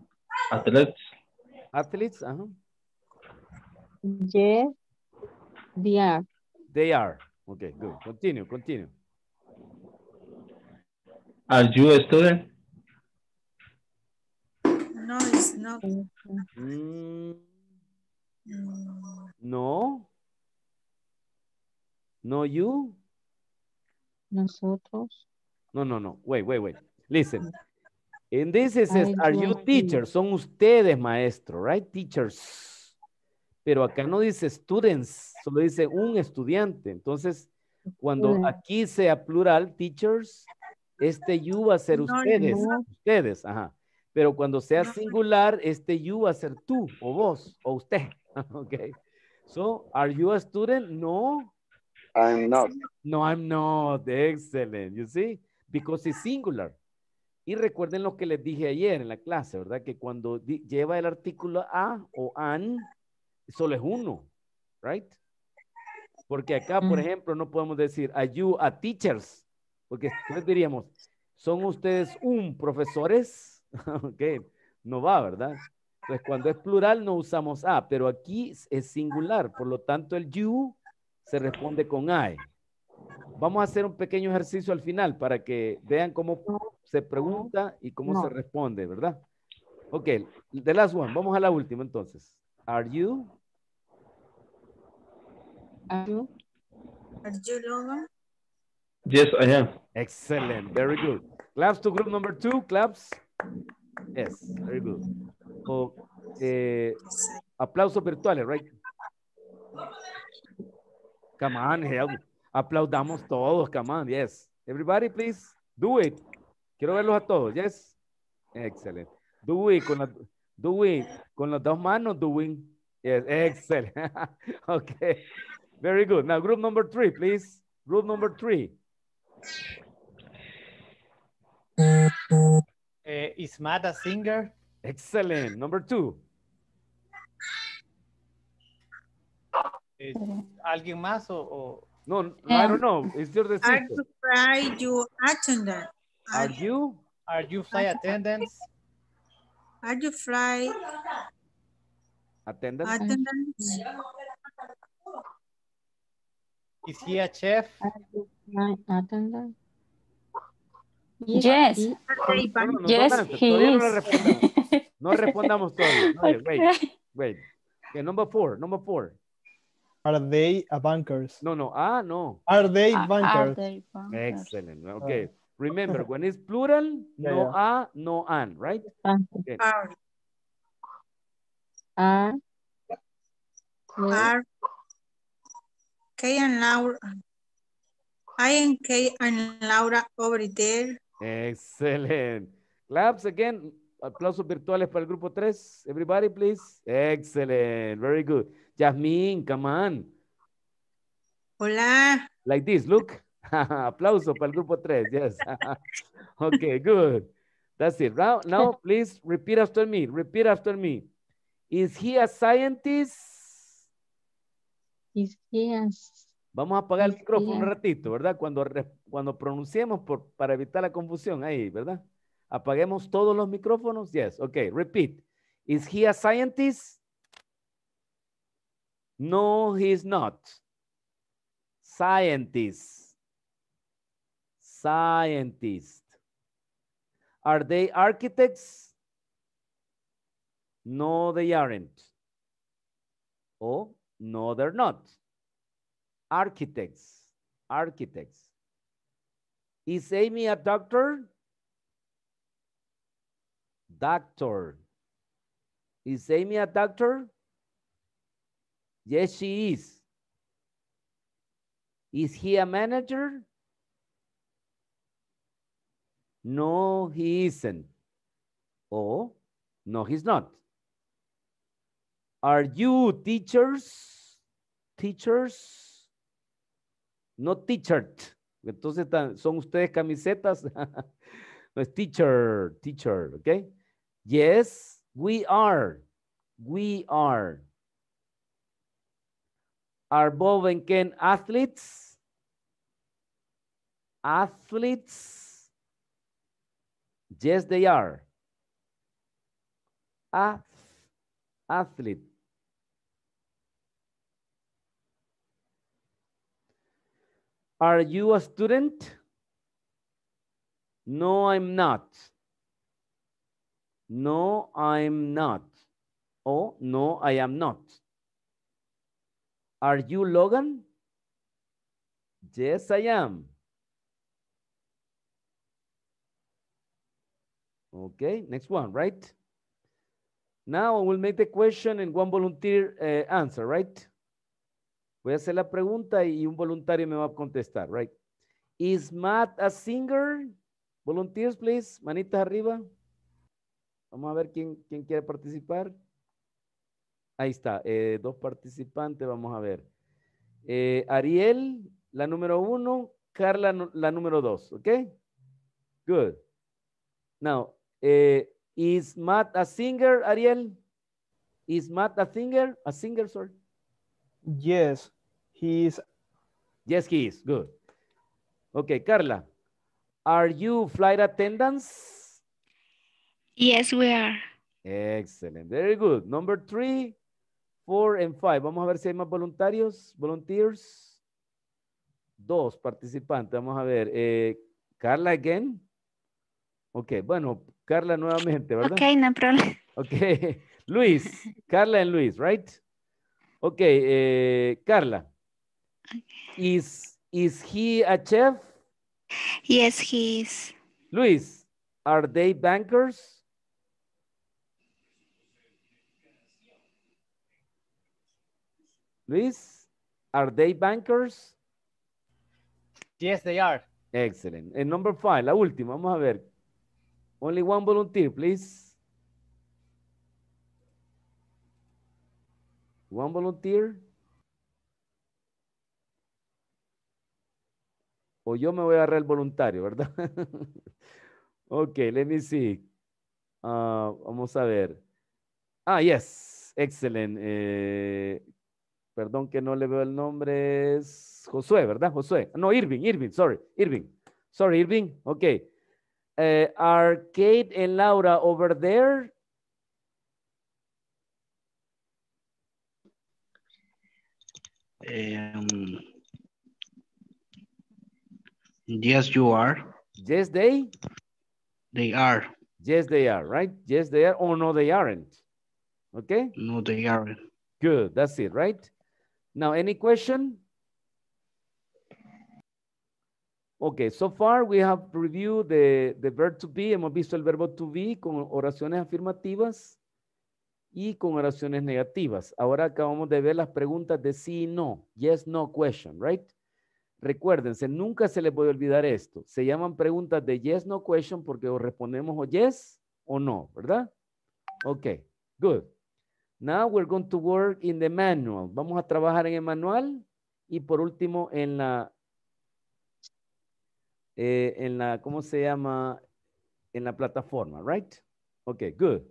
athletes? Athletes, uh -huh. Yes, they are. They are. Okay, good. Continue, continue. Are you a student? No, it's mm, No. No, you? Nosotros. No, no, no. Wait, wait, wait. Listen. In this says, are you teachers? Son ustedes maestro, right? Teachers. Pero acá no dice students, solo dice un estudiante. Entonces, cuando aquí sea plural, teachers, este you va a ser ustedes, ustedes, ajá. Pero cuando sea singular, este you va a ser tú o vos o usted. okay. So, are you a student? No. I'm not. No, I'm not. Excellent. You see? Because it's singular. Y recuerden lo que les dije ayer en la clase, ¿verdad? Que cuando lleva el artículo a o an, solo es uno, right? Porque acá, por ejemplo, no podemos decir, are you a teachers? Porque entonces diríamos, ¿son ustedes un profesores? ok, no va, ¿verdad? Pues cuando es plural no usamos a, pero aquí es singular, por lo tanto el you se responde con I. Vamos a hacer un pequeño ejercicio al final para que vean cómo se pregunta y cómo se responde, ¿verdad? Ok, the last one, vamos a la última entonces. Are you? Are you? Are you longer? Yes, I am. Excellent. Very good. Claps to group number two. Claps. Yes, very good. So, eh, virtuales, right? Come on, help. Aplaudamos todos, come on, yes. Everybody, please, do it. Quiero verlos a todos, yes. Excellent. Do it con, la, do it. con las dos manos, doing. Yes, excellent. okay, very good. Now, group number three, please. Group number three. Uh, eh, is Matt a singer? Excellent. Number two. ¿Alguien más o...? o? No, um, I don't know. Is there the sister? Are you flight attendant? Are, you? Are you flight attendants? Are you fly Attendance? Attendance. Is he a chef? Yes. yes, no, he is respondamos. no respondamos todos Wait, wait. number four, number four. Are they a bankers? No, no. Ah, no. Are they ah, bankers? Excellent. Okay. Ah. Remember, when it's plural, no a, no an, right? Okay. Are. Are. Okay, and now. I am Kay and Laura over there. Excellent. Claps again. Aplausos virtuales para el grupo 3. Everybody, please. Excellent. Very good. Jasmine, come on. Hola. Like this, look. Aplauso para el grupo 3. Yes. okay, good. That's it. Now, now, please repeat after me. Repeat after me. Is he a scientist? Is he a scientist? Vamos a apagar el micrófono un este ratito, ¿verdad? Cuando, cuando pronunciemos para evitar la confusión ahí, ¿verdad? Apaguemos todos los micrófonos. Yes, ok, repeat. Is he a scientist? No, he is not. Scientist. Scientist. Are they architects? No, they aren't. Oh, no, they're not. architects, architects. Is Amy a doctor? Doctor. Is Amy a doctor? Yes, she is. Is he a manager? No, he isn't. Oh, no, he's not. Are you teachers? Teachers? no t-shirt. Entonces son ustedes camisetas. no es teacher, teacher, ¿ok? Yes, we are. We are. Are Bob and Ken athletes? Athletes? Yes, they are. Ath athlete. Are you a student? No, I'm not. No, I'm not. Oh, no, I am not. Are you Logan? Yes, I am. Okay, next one, right? Now I will make the question and one volunteer uh, answer, right? Voy a hacer la pregunta y un voluntario me va a contestar, right? Is Matt a singer? Volunteers, please, manita arriba. Vamos a ver quién, quiere participar. Ahí está, eh, dos participantes, vamos a ver. Eh, Ariel, la número uno, Carla, la número dos, ¿ok? Good. Now, eh, is Matt a singer, Ariel? Is Matt a singer? A singer, sorry. Yes. Yes, he is. Good. Okay, Carla. Are you flight attendants? Yes, we are. Excellent. Very good. Number three, four, and five. Vamos a ver si hay más voluntarios, volunteers. Dos participantes. Vamos a ver. Eh, Carla again. Ok, bueno, Carla nuevamente, ¿verdad? Ok, no problem. Okay, Luis, Carla and Luis, right? Ok, eh, Carla. Is is he a chef? Yes, he is. Luis, are they bankers? Luis, are they bankers? Yes, they are. Excellent. And number five, la última, vamos a ver. Only one volunteer, please. One volunteer. o yo me voy a agarrar el voluntario, ¿verdad? ok, let me see. Ah, vamos a ver. Ah, yes, Excelente. Eh, perdón que no le veo el nombre, es Josué, ¿verdad? Josué. No, Irving, Irving, sorry, Irving. Sorry, Irving. Ok. Eh, are Kate and Laura over there? Em, Yes, you are. Yes, they? They are. Yes, they are, right? Yes, they are Oh, no, they aren't. Okay? No, they aren't. Good, that's it, right? Now, any question? Okay, so far we have reviewed the, the verb to be, hemos visto el verbo to be con oraciones afirmativas y con oraciones negativas. Ahora acabamos de ver las preguntas de sí y no, yes, no question, right? Recuérdense, nunca se les puede olvidar esto. Se llaman preguntas de yes, no question porque o respondemos o yes o no, ¿verdad? Ok, good. Now we're going to work in the manual. Vamos a trabajar en el manual y por último en la, eh, en la, ¿cómo se llama? En la plataforma, right? Ok, good.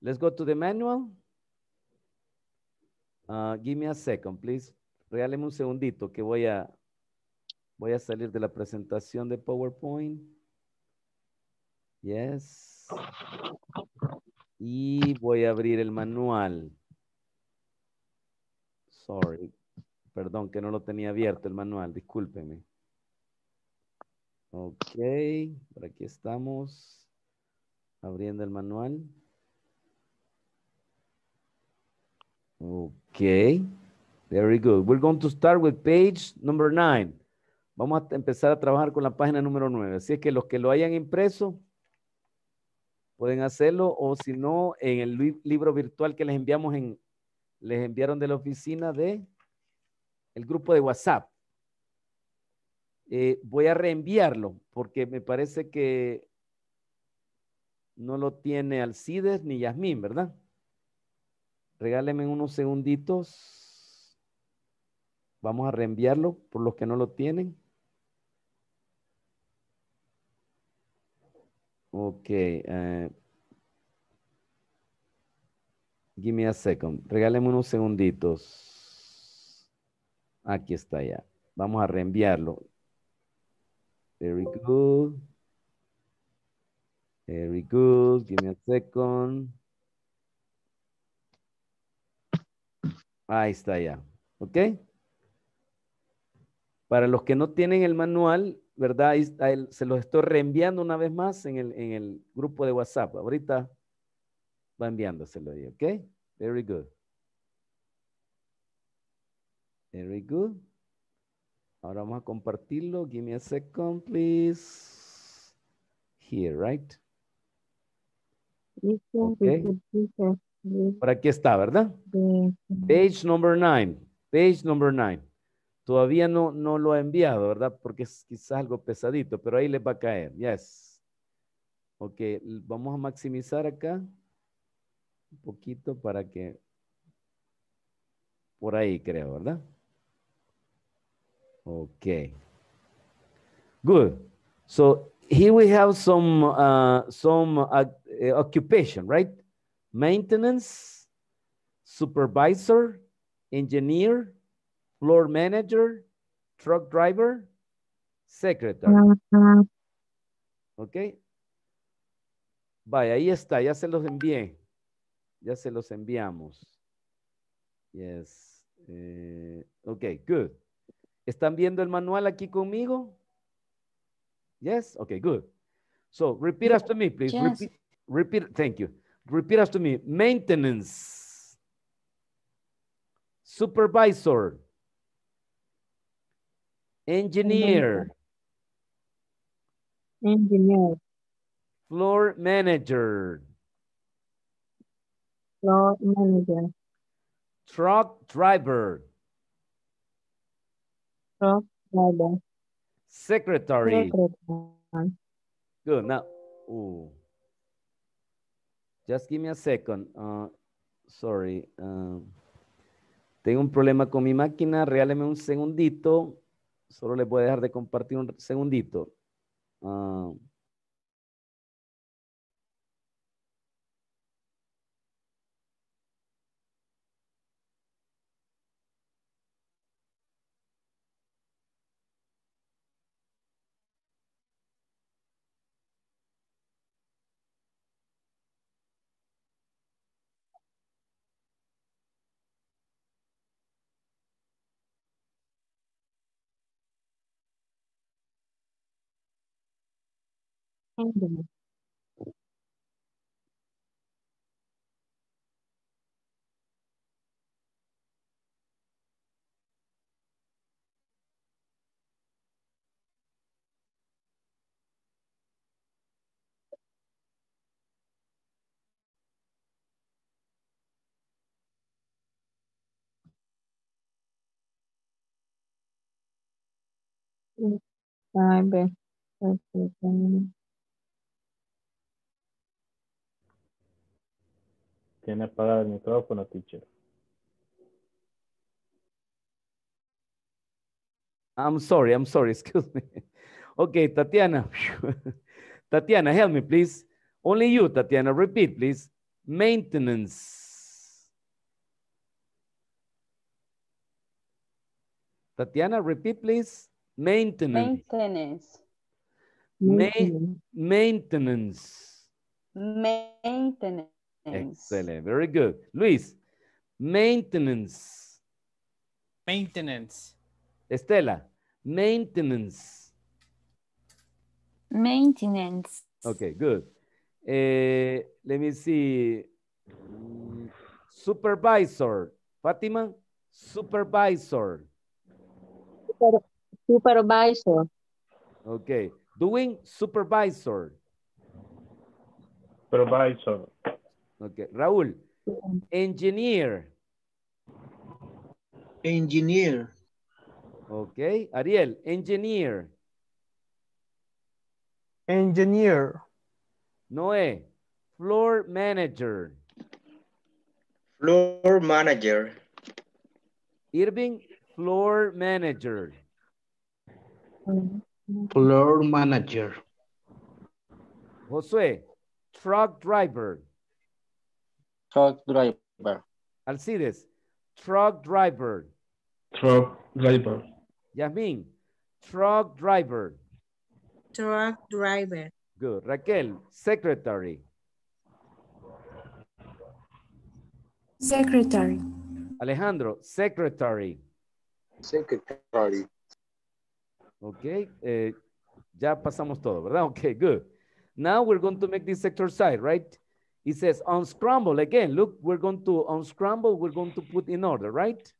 Let's go to the manual. Ah, give me a second, please. Regáleme un segundito que voy a Voy a salir de la presentación de PowerPoint. Yes. Y voy a abrir el manual. Sorry. Perdón que no lo tenía abierto el manual, discúlpeme. Ok, por aquí estamos abriendo el manual. Ok, very good. We're going to start with page number nine. Vamos a empezar a trabajar con la página número 9. Así es que los que lo hayan impreso pueden hacerlo o si no, en el libro virtual que les enviamos, en, les enviaron de la oficina de el grupo de WhatsApp. Eh, voy a reenviarlo porque me parece que no lo tiene Alcides ni Yasmín, ¿verdad? Regálenme unos segunditos. Vamos a reenviarlo por los que no lo tienen. Ok. Eh, give me a second. Regáleme unos segunditos. Aquí está ya. Vamos a reenviarlo. Very good. Very good. Give me a second. Ahí está ya. ¿Ok? Para los que no tienen el manual, ¿verdad? se los estoy reenviando una vez más en el, grupo de WhatsApp. Ahorita va enviándoselo ahí, ¿ok? Very good. Very good. Ahora vamos a compartirlo. Give me a second, please. Here, right? Okay. Por aquí está, ¿verdad? Page number nine. Page number nine. Todavía no, no lo ha enviado, ¿verdad? Porque es quizás algo pesadito, pero ahí les va a caer. Yes. Ok, vamos a maximizar acá un poquito para que... Por ahí creo, ¿verdad? Ok. Good. So here we have some, uh, some uh, eh, occupation, right? Maintenance, supervisor, engineer, floor manager, truck driver, secretary. ¿Ok? Vaya, ahí está, ya se los envié. Ya se los enviamos. Yes. Eh, ok, good. ¿Están viendo el manual aquí conmigo? Yes? ok, good. So, repeat after me, please. Repeat, repeat, thank you. Repeat after me. Maintenance. Supervisor. Engineer. Engineer. Floor manager. Floor manager. Truck driver. Truck driver. Secretary. Secretary. Good. Now, ooh. just give me a second. Uh, sorry. Uh, tengo un problema con mi máquina. Regáleme un segundito. Solo les voy a dejar de compartir un segundito. Ah, Amen. Sabe, perfeitamente. Tiene apagado el micrófono, teacher. I'm sorry, I'm sorry, excuse me. Okay, Tatiana. Tatiana, help me, please. Only you, Tatiana. Repeat, please. Maintenance. Tatiana, repeat, please. Maintenance. Maintenance. Ma maintenance. Maintenance. maintenance. Excellent. Very good. Luis, maintenance. Maintenance. Estela, maintenance. Maintenance. Okay, good. Uh, let me see. Supervisor. Fatima, supervisor. Super, supervisor. Okay. Doing supervisor. Supervisor. Okay. Raúl, engineer. Engineer. Ok. Ariel, engineer. Engineer. Noé, floor manager. Floor manager. Irving, floor manager. Floor manager. Josué, truck driver. Truck driver. Alcides, truck driver. Truck driver. Yasmin, truck driver. Truck driver. Good. Raquel, secretary. Secretary. Alejandro, secretary. Secretary. Ok, eh, ya pasamos todo, ¿verdad? Ok, good. Now we're going to make this exercise, right? It says unscramble. Again, look, we're going to unscramble. We're going to put in order, right?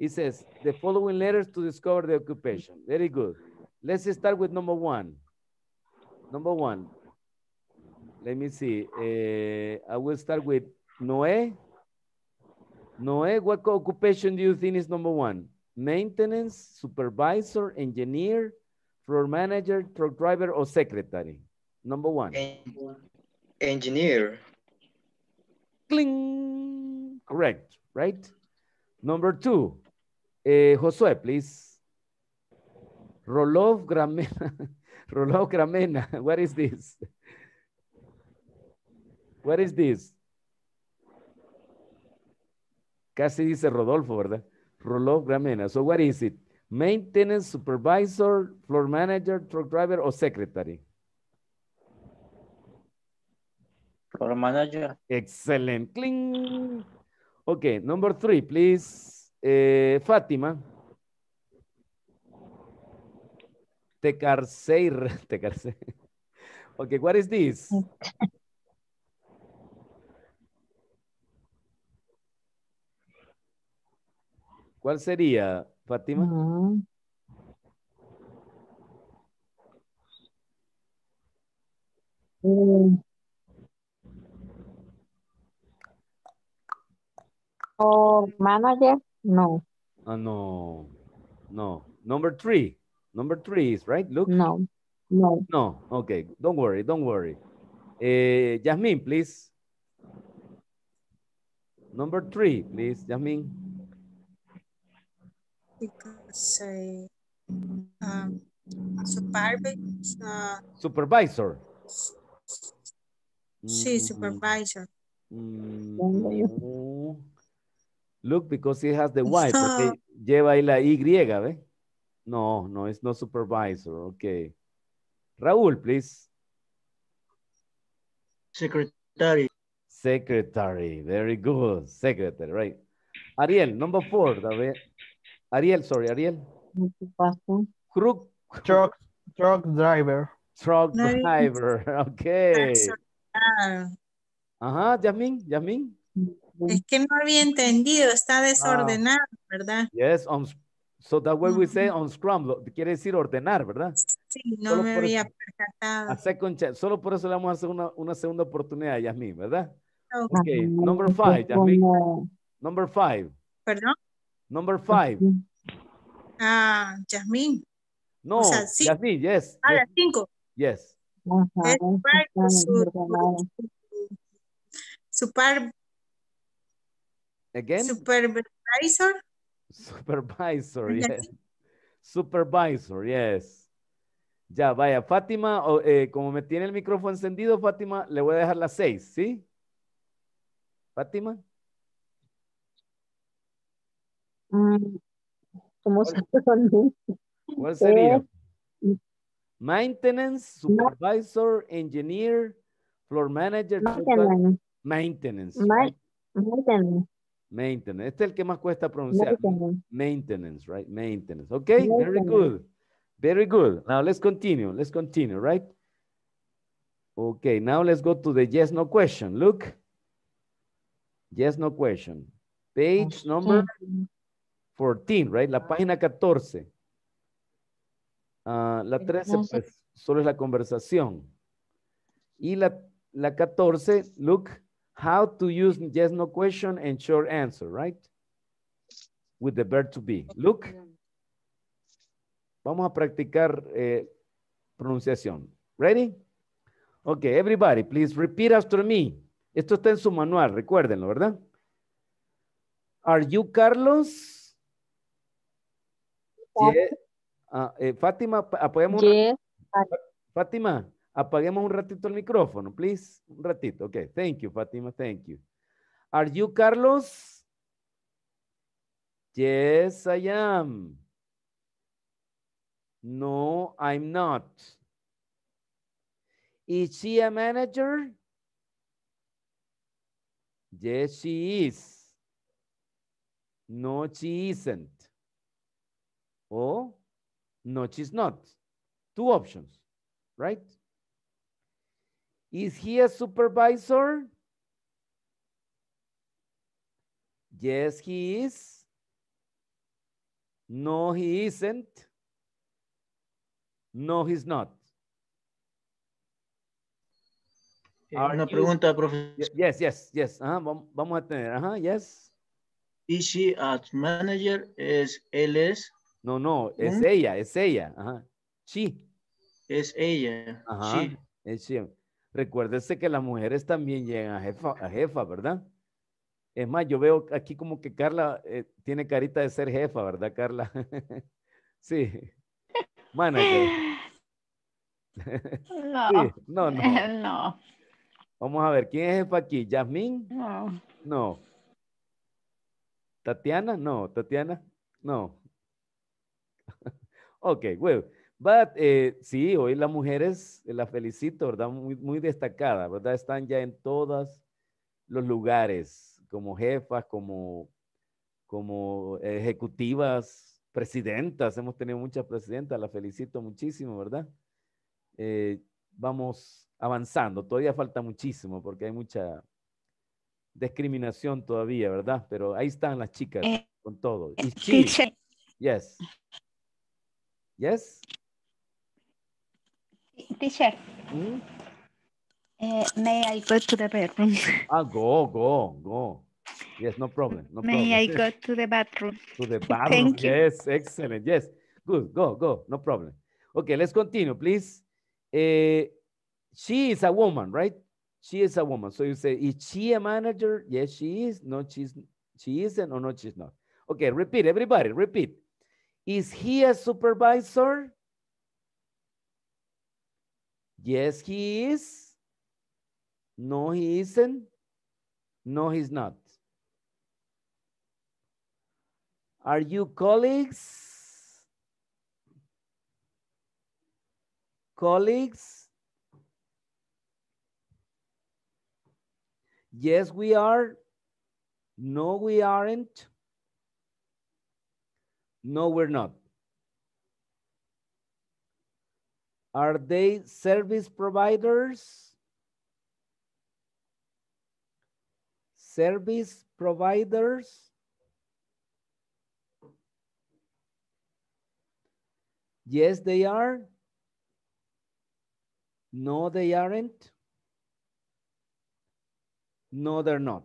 It says the following letters to discover the occupation. Very good. Let's start with number one. Number one. Let me see. Uh, I will start with Noé. Noé, what occupation do you think is number one? Maintenance, supervisor, engineer, floor manager, truck driver, or secretary? Number one. Engineer. Cling. Correct, right? Number two, uh, eh, Josue, please. Rolov Gramena. Rolov Gramena. What is this? What is this? Casi dice Rodolfo, ¿verdad? Rolov Gramena. So what is it? Maintenance supervisor, floor manager, truck driver, or secretary? Excelente, Manager. Excellent. Cling. Okay, number three, please. Eh, Fátima. te Tecarceir. Okay, what is this? ¿Cuál sería, Fátima? Mm. Oh, manager? No. Uh, no, no. Number three. Number three is right, Look. No, no. No, okay. Don't worry, don't worry. Uh, eh, Jasmine, please. Number three, please, Jasmine. Because I, um, supervisor. Uh, supervisor. Sí, supervisor. Mm -hmm. Look, because he has the Y, porque lleva ahí la Y, ¿ve? No, no, es no supervisor, ok. Raúl, please. Secretary. Secretary, very good. Secretary, right. Ariel, number four, David. Ariel, sorry, Ariel. Crook. Truck, truck driver. Truck driver, okay. Ajá, Yasmin, Yasmin es que no había entendido, está desordenado, ¿verdad? Yes, on, so that way uh -huh. we say unscramble, quiere decir ordenar, ¿verdad? Sí, no me había percatado. solo por eso le vamos a hacer una, una segunda oportunidad a Yasmin, ¿verdad? Okay. number five, Yasmín. Number five. ¿Perdón? Number five. Ah, Yasmin. No, o sea, sí. yes. Ah, las cinco. Yes. super su, par Again? Supervisor. Supervisor, yes. Supervisor, yes. Ya, vaya, Fátima, eh, como me tiene el micrófono encendido, Fátima, le voy a dejar las seis, ¿sí? Fátima. Mm, ¿Cómo ¿Cuál, ¿Cuál sería? Eh, maintenance, supervisor, engineer, floor manager. Maintenance. maintenance. Maintenance. Este es el que más cuesta pronunciar. Maintenance, right? Maintenance. Ok. very good. Very good. Now let's continue. Let's continue, right? Ok. now let's go to the yes, no question. Look. Yes, no question. Page number 14, right? La página 14. Ah, la 13, pues, solo es la conversación. Y la, la 14, look. How to use yes, no question and short answer, right? With the verb to be. Look. Vamos a practicar eh, pronunciación. Ready? Ok, everybody, please repeat after me. Esto está en su manual, recuérdenlo, ¿verdad? Are you Carlos? Fátima, ah, eh, Fátima, apoyamos. Fátima. Apaguemos un ratito el micrófono, please. Un ratito. Ok, thank you, Fatima, thank you. Are you Carlos? Yes, I am. No, I'm not. Is she a manager? Yes, she is. No, she isn't. Oh, no, she's not. Two options, right? Is he a supervisor? Yes, he is. No, he isn't. No, he's not. Eh, una pregunta, profesor. Yes, yes, yes. vamos a tener. Ajá, yes. Is she a manager? ¿Es él es? No, no, es ella, es ella. Ajá. She. Es ella. Ajá. She. Es she. Recuérdese que las mujeres también llegan a jefa, jefa ¿verdad? Es más, yo veo aquí como que Carla eh, tiene carita de ser jefa, ¿verdad, Carla? sí. Manager. No. no. no, no. Vamos a ver, ¿quién es jefa aquí? ¿Yasmín? No. ¿Tatiana? No. ¿Tatiana? No. ok, bueno. But, eh, sí, hoy las mujeres, eh, las felicito, ¿verdad? Muy, muy destacada, ¿verdad? Están ya en todos los lugares, como jefas, como, como ejecutivas, presidentas. Hemos tenido muchas presidentas, las felicito muchísimo, ¿verdad? Eh, vamos avanzando, todavía falta muchísimo porque hay mucha discriminación todavía, ¿verdad? Pero ahí están las chicas con todo. Y sí. yes. Yes. Teacher. Hmm? Uh, may I go to the bathroom? ah, go, go, go. Yes, no problem. No may problem. I go to the bathroom? to the bathroom. Thank yes, you. excellent. Yes, good. Go, go. No problem. Okay, let's continue, please. Uh, she is a woman, right? She is a woman. So you say, is she a manager? Yes, she is. No, she's she isn't or no, she's not. Okay, repeat, everybody, repeat. Is he a supervisor? Yes, he is. No, he isn't. No, he's not. Are you colleagues? Colleagues? Yes, we are. No, we aren't. No, we're not. Are they service providers? Service providers? Yes, they are. No, they aren't. No, they're not.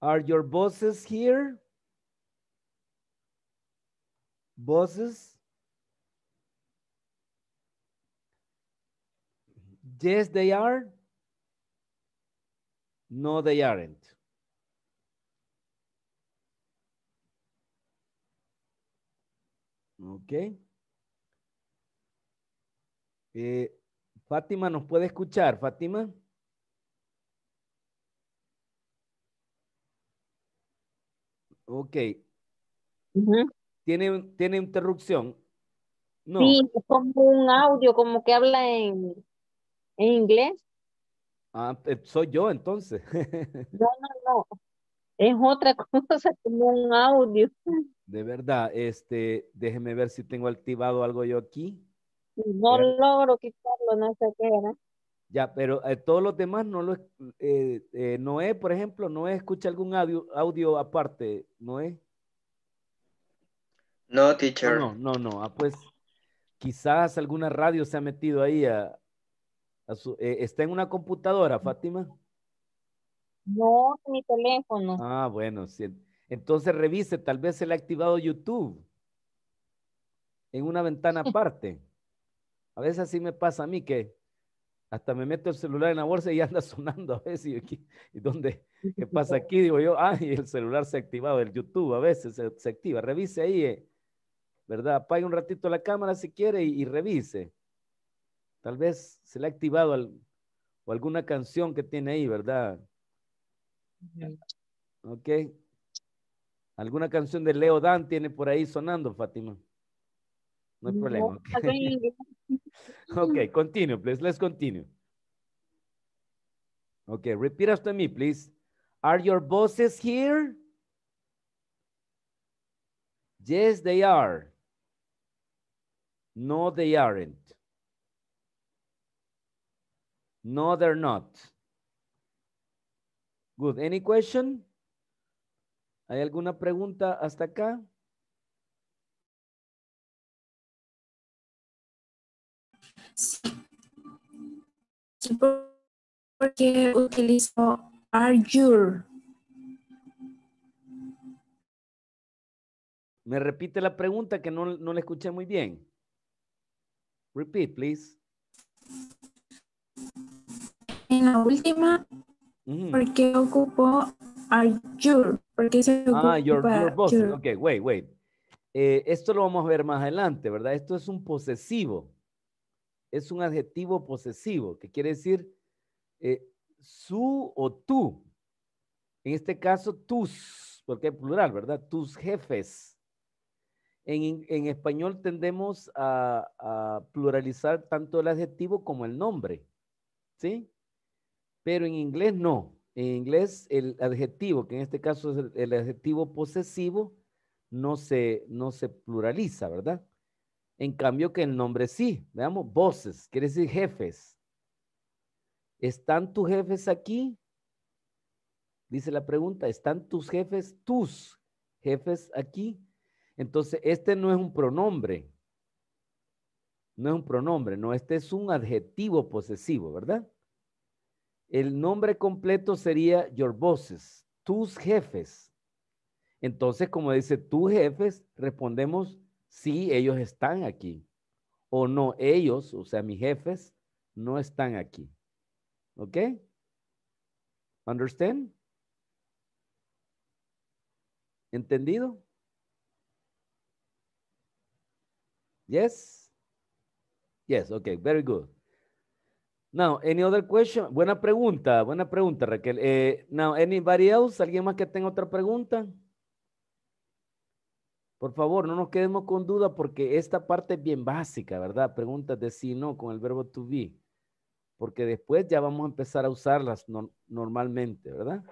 Are your bosses here? ¿Voces? Yes, they are. No, they aren't. Ok. Eh, Fátima, ¿nos puede escuchar, Fátima? Ok tiene, interrupción. No. Sí, es como un audio, como que habla en, en inglés. Ah, eh, soy yo entonces. no, no, no. Es otra cosa, como un audio. De verdad, este, déjeme ver si tengo activado algo yo aquí. No logro quitarlo, no sé qué era. Ya, pero eh, todos los demás no lo eh, eh, Noé, por ejemplo, Noé escucha algún audio, audio aparte, Noé. No, teacher. No, no, no. Ah, pues quizás alguna radio se ha metido ahí eh, ¿Está en una computadora, Fátima? No, mi teléfono. Ah, bueno, sí. Entonces revise, tal vez se le ha activado YouTube en una ventana aparte. A veces así me pasa a mí que hasta me meto el celular en la bolsa y anda sonando a veces. ¿Y, dónde? ¿Qué pasa aquí? Digo yo, ay, ah, el celular se ha activado, el YouTube a veces se, se activa. Revise ahí eh, ¿verdad? Apague un ratito la cámara si quiere y, revise. Tal vez se le ha activado o alguna canción que tiene ahí, ¿verdad? Ok. ¿Alguna canción de Leo Dan tiene por ahí sonando, Fátima? No hay problema. Ok, continue, please. Let's continue. Okay, repeat after me, please. Are your bosses here? Yes, they are. No, they aren't. No, they're not. Good. Any question? ¿Hay alguna pregunta hasta acá? Sí. qué utilizo are you. Me repite la pregunta que no, no la escuché muy bien. Repeat, please. En la última, ¿por qué ocupó a your? ah, your, boss. Ok, wait, wait. Eh, esto lo vamos a ver más adelante, ¿verdad? Esto es un posesivo. Es un adjetivo posesivo, que quiere decir eh, su o tú. En este caso, tus, porque es plural, ¿verdad? Tus jefes en, español tendemos a, pluralizar tanto el adjetivo como el nombre, ¿sí? Pero en inglés no. En inglés el adjetivo, que en este caso es el, adjetivo posesivo, no se, no se pluraliza, ¿verdad? En cambio que el nombre sí, veamos, voces, quiere decir jefes. ¿Están tus jefes aquí? Dice la pregunta, ¿están tus jefes, tus jefes aquí? Entonces, este no es un pronombre. No es un pronombre, no, este es un adjetivo posesivo, ¿verdad? El nombre completo sería your bosses, tus jefes. Entonces, como dice tus jefes, respondemos sí, ellos están aquí. O no, ellos, o sea, mis jefes, no están aquí. ¿Ok? ¿Understand? ¿Entendido? Yes? Yes, okay, very good. Now, any other question? Buena pregunta, buena pregunta, Raquel. Eh, now, anybody else? ¿Alguien más que tenga otra pregunta? Por favor, no nos quedemos con duda porque esta parte es bien básica, ¿verdad? Preguntas de sí, no con el verbo to be. Porque después ya vamos a empezar a usarlas normalmente, ¿verdad?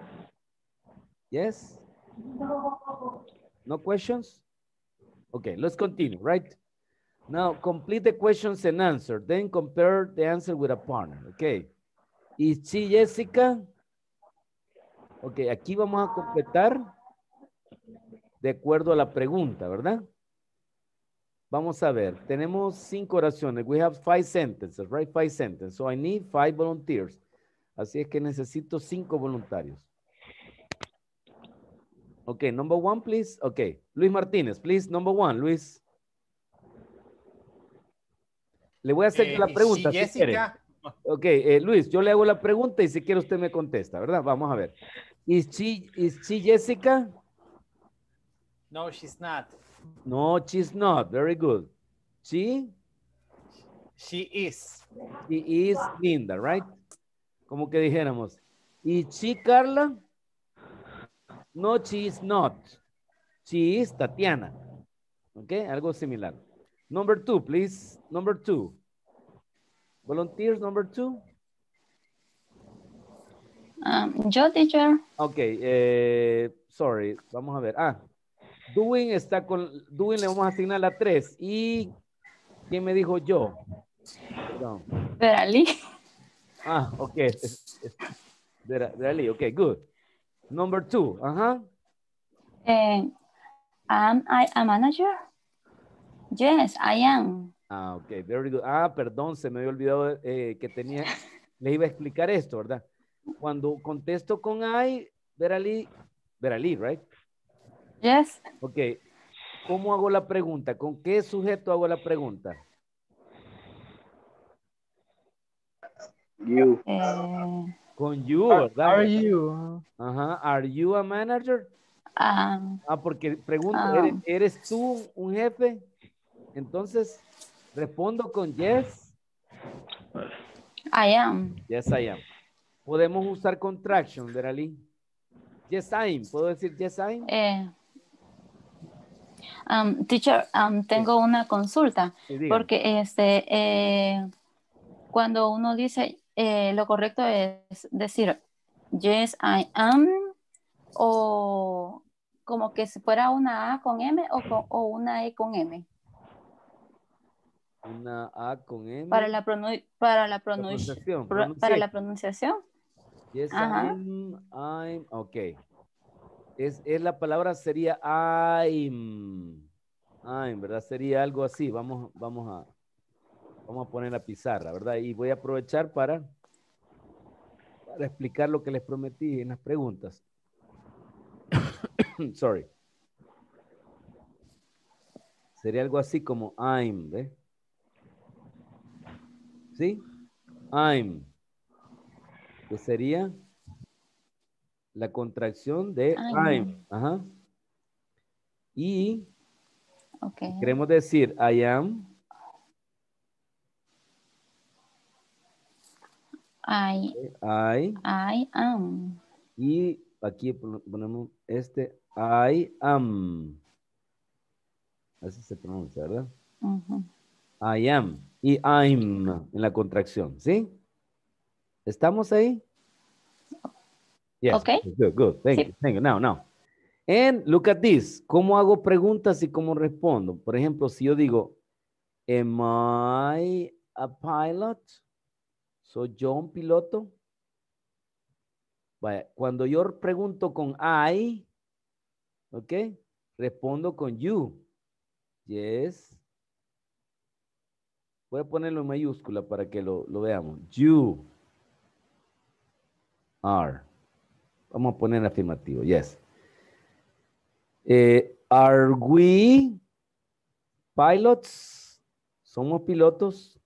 Yes? No. No questions? Okay, let's continue, right? Now, complete the questions and answer. Then compare the answer with a partner. Okay. ¿Y si Jessica? Ok, aquí vamos a completar de acuerdo a la pregunta, ¿verdad? Vamos a ver. Tenemos cinco oraciones. We have five sentences, right? Five sentences. So I need five volunteers. Así es que necesito cinco voluntarios. Ok, number one, please. Ok, Luis Martínez, please. Number one, Luis. Le voy a hacer eh, la pregunta. Si Jessica... ok, eh, Luis, yo le hago la pregunta y si quiere usted me contesta, ¿verdad? Vamos a ver. Y she, Jessica? No, she's not. No, she's not. Very good. She? She is. She is Linda, right? Como que dijéramos. ¿Y si Carla? No, she is not. She is Tatiana. ¿Ok? Algo similar. Number two, please. Number two. Volunteers, number two. Um, yo, teacher. Ok, eh, sorry, vamos a ver. Ah, Doing está con, Doing le vamos a asignar la tres. ¿Y quién me dijo yo? Perdón. Verali. Ah, ok. Verali, ok, good. Number two, ajá. Eh, am I a manager? Yes, I am. Ah, ok, very good. Ah, perdón, se me había olvidado eh, que tenía, le iba a explicar esto, ¿verdad? Cuando contesto con I, Verali, Verali, right? Yes. Ok, ¿cómo hago la pregunta? ¿Con qué sujeto hago la pregunta? You. Eh, con you, ¿verdad? Are you. Ajá, are you a manager? Um, ah, porque pregunta. ¿eres, um, ¿eres tú un jefe? Entonces, respondo con yes. I am. Yes, I am. Podemos usar contraction, Deralí. Yes, I am. ¿Puedo decir yes, I am? Eh, um, teacher, um, tengo una consulta. porque este, eh, cuando uno dice, eh, lo correcto es decir yes, I am o como que si fuera una A con M o una E con M. Una A con M. Para la, para la, pronunciación, Para la pronunciación. Yes, I'm, I'm, ok. Es, la palabra sería I'm. I'm, ¿verdad? Sería algo así. Vamos, vamos, a, vamos a poner la pizarra, ¿verdad? Y voy a aprovechar para, para explicar lo que les prometí en las preguntas. Sorry. Sería algo así como I'm, ¿ves? ¿Sí? I'm. Que sería la contracción de I'm. Ajá. Y okay. queremos decir I am. I, I, I am. Y aquí ponemos este I am. Así se pronuncia, ¿verdad? I am y I'm en la contracción, ¿sí? ¿Estamos ahí? Yes. Okay. Good, good. Thank you. Thank you. Now, now. And look at this. ¿Cómo hago preguntas y cómo respondo? Por ejemplo, si yo digo, am I a pilot? ¿Soy yo un piloto? Vaya, cuando yo pregunto con I, ¿ok? Respondo con you. Yes, Voy a ponerlo en mayúscula para que lo, veamos. You are. Vamos a poner afirmativo. Yes. Eh, are we pilots? ¿Somos pilotos?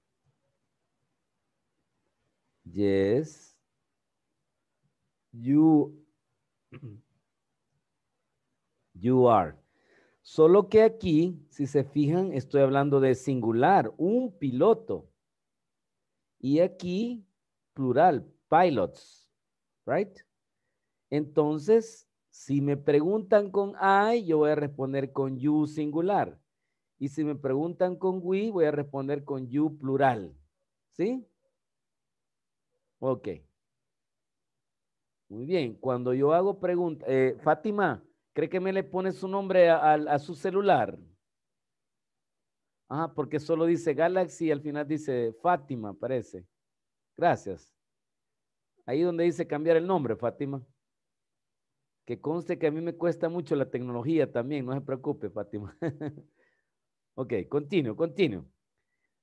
Yes. You, you are. Solo que aquí, si se fijan, estoy hablando de singular, un piloto. Y aquí, plural, pilots, right? Entonces, si me preguntan con I, yo voy a responder con you singular. Y si me preguntan con we, voy a responder con you plural. ¿Sí? Ok. Muy bien. Cuando yo hago preguntas, eh, Fátima, ¿Cree que me le pone su nombre a, su celular? Ah, porque solo dice Galaxy y al final dice Fátima, parece. Gracias. Ahí donde dice cambiar el nombre, Fátima. Que conste que a mí me cuesta mucho la tecnología también, no se preocupe, Fátima. ok, continuo continuo.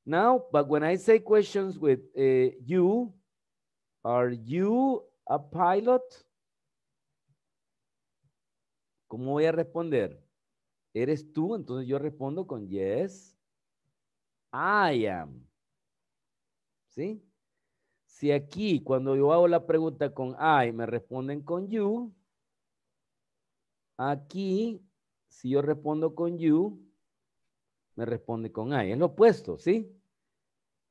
Now, but when I say questions with eh, you, are you a pilot? ¿Cómo voy a responder? ¿Eres tú? Entonces yo respondo con yes, I am. ¿Sí? Si aquí, cuando yo hago la pregunta con I, me responden con you, aquí, si yo respondo con you, me responde con I. Es lo opuesto, ¿sí?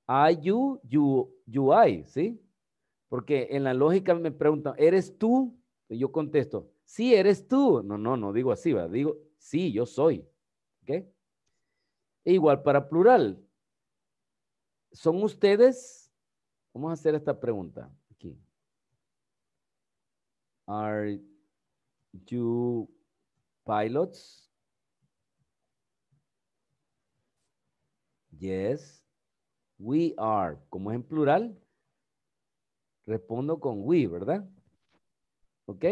I, you, you, you, I, ¿sí? Porque en la lógica me preguntan, ¿eres tú? Y yo contesto, sí eres tú. No, no, no digo así, va, digo, sí, yo soy. ¿Ok? E igual para plural. ¿Son ustedes? Vamos a hacer esta pregunta aquí. Are you pilots? Yes, we are. Como es en plural, respondo con we, ¿verdad? ¿Ok?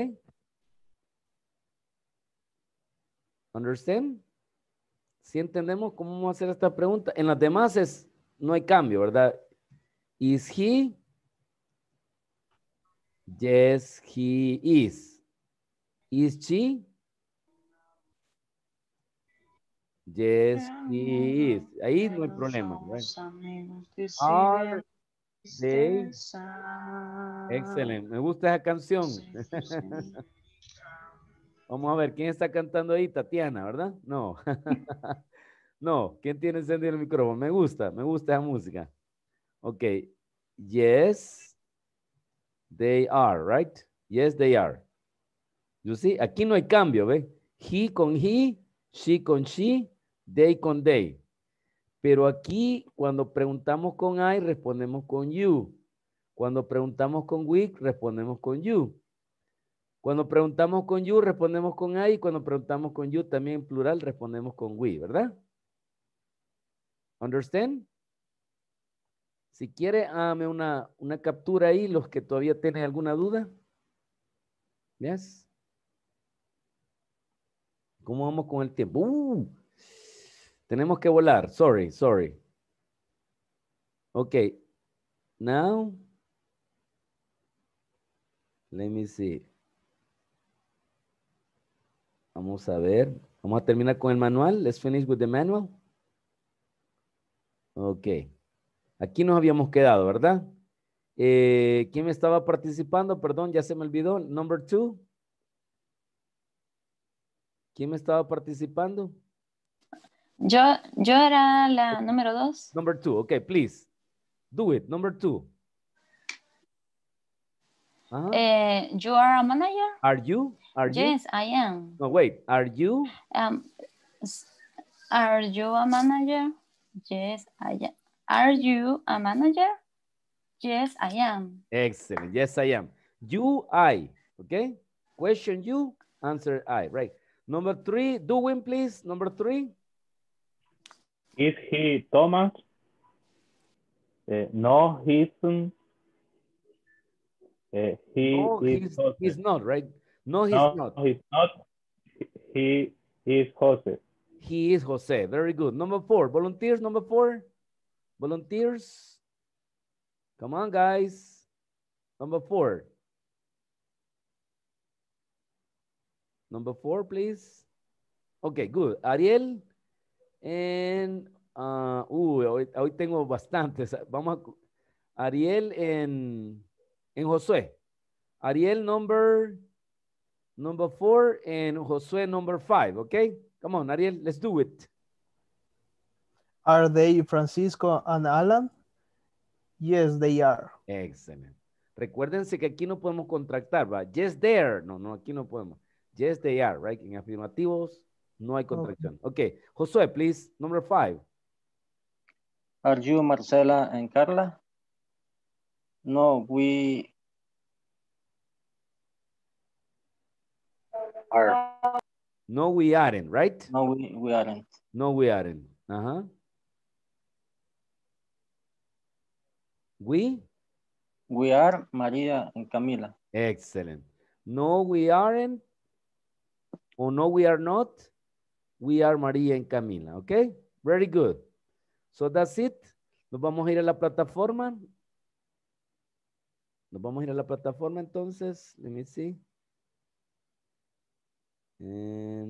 Understand? Si entendemos cómo hacer esta pregunta. En las demás es, no hay cambio, ¿verdad? Is he? Yes, he is. Is she? Yes, he is. Ahí no hay problema. Right? Are ah, Me gusta esa canción. Vamos a ver, ¿quién está cantando ahí? Tatiana, ¿verdad? No. no, ¿quién tiene encendido el micrófono? Me gusta, me gusta esa música. Ok. Yes, they are, right? Yes, they are. You see, aquí no hay cambio, ¿ve? He con he, she con she, they con they. Pero aquí, cuando preguntamos con I, respondemos con you. Cuando preguntamos con we, respondemos con you. Cuando preguntamos con you, respondemos con I. Cuando preguntamos con you, también en plural, respondemos con we, ¿verdad? ¿Understand? Si quiere, hágame una, una captura ahí, los que todavía tienen alguna duda. ¿Yes? ¿Cómo vamos con el tiempo? ¡Uh! Tenemos que volar. Sorry, sorry. Ok. Now. Let me see. Vamos a ver. Vamos a terminar con el manual. Let's finish with the manual. Ok. Aquí nos habíamos quedado, ¿verdad? Eh, ¿Quién me estaba participando? Perdón, ya se me olvidó. Number two. ¿Quién me estaba participando? Yo, yo era la número dos. Number two, ok, please. Do it, number two. Eh, you are a manager. Are you? Are yes, you? I am. No, oh, wait, are you? Um, are you a manager? Yes, I am. Are you a manager? Yes, I am. Excellent. Yes, I am. You, I. Okay. Question you, answer I. Right. Number three, do win, please. Number three. Is he Thomas? Uh, no, he isn't. Uh, he no, is he's, he's not, right? No, he's no, not. he's not. He, he is Jose. He is Jose. Very good. Number four. Volunteers, number four. Volunteers. Come on, guys. Number four. Number four, please. Okay, good. Ariel. And, uh, uh hoy, hoy, tengo bastantes. Vamos a, Ariel en, en José. Ariel number number four, and Josué, number five, okay? Come on, Ariel, let's do it. Are they Francisco and Alan? Yes, they are. Excellent. Recuérdense que aquí no podemos contractar, ¿va? Yes, they No, no, aquí no podemos. Yes, they are, right? En afirmativos no hay contracción. okay. Josué, please, number five. Are you Marcela and Carla? No, we No, we aren't, right? No, we, we aren't. No, we aren't. Uh-huh. We? We are María and Camila. Excellent. No, we aren't. Or no, we are not. We are María and Camila, okay? Very good. So that's it. Nos vamos a ir a la plataforma. Nos vamos a ir a la plataforma entonces. Let me see. Eh,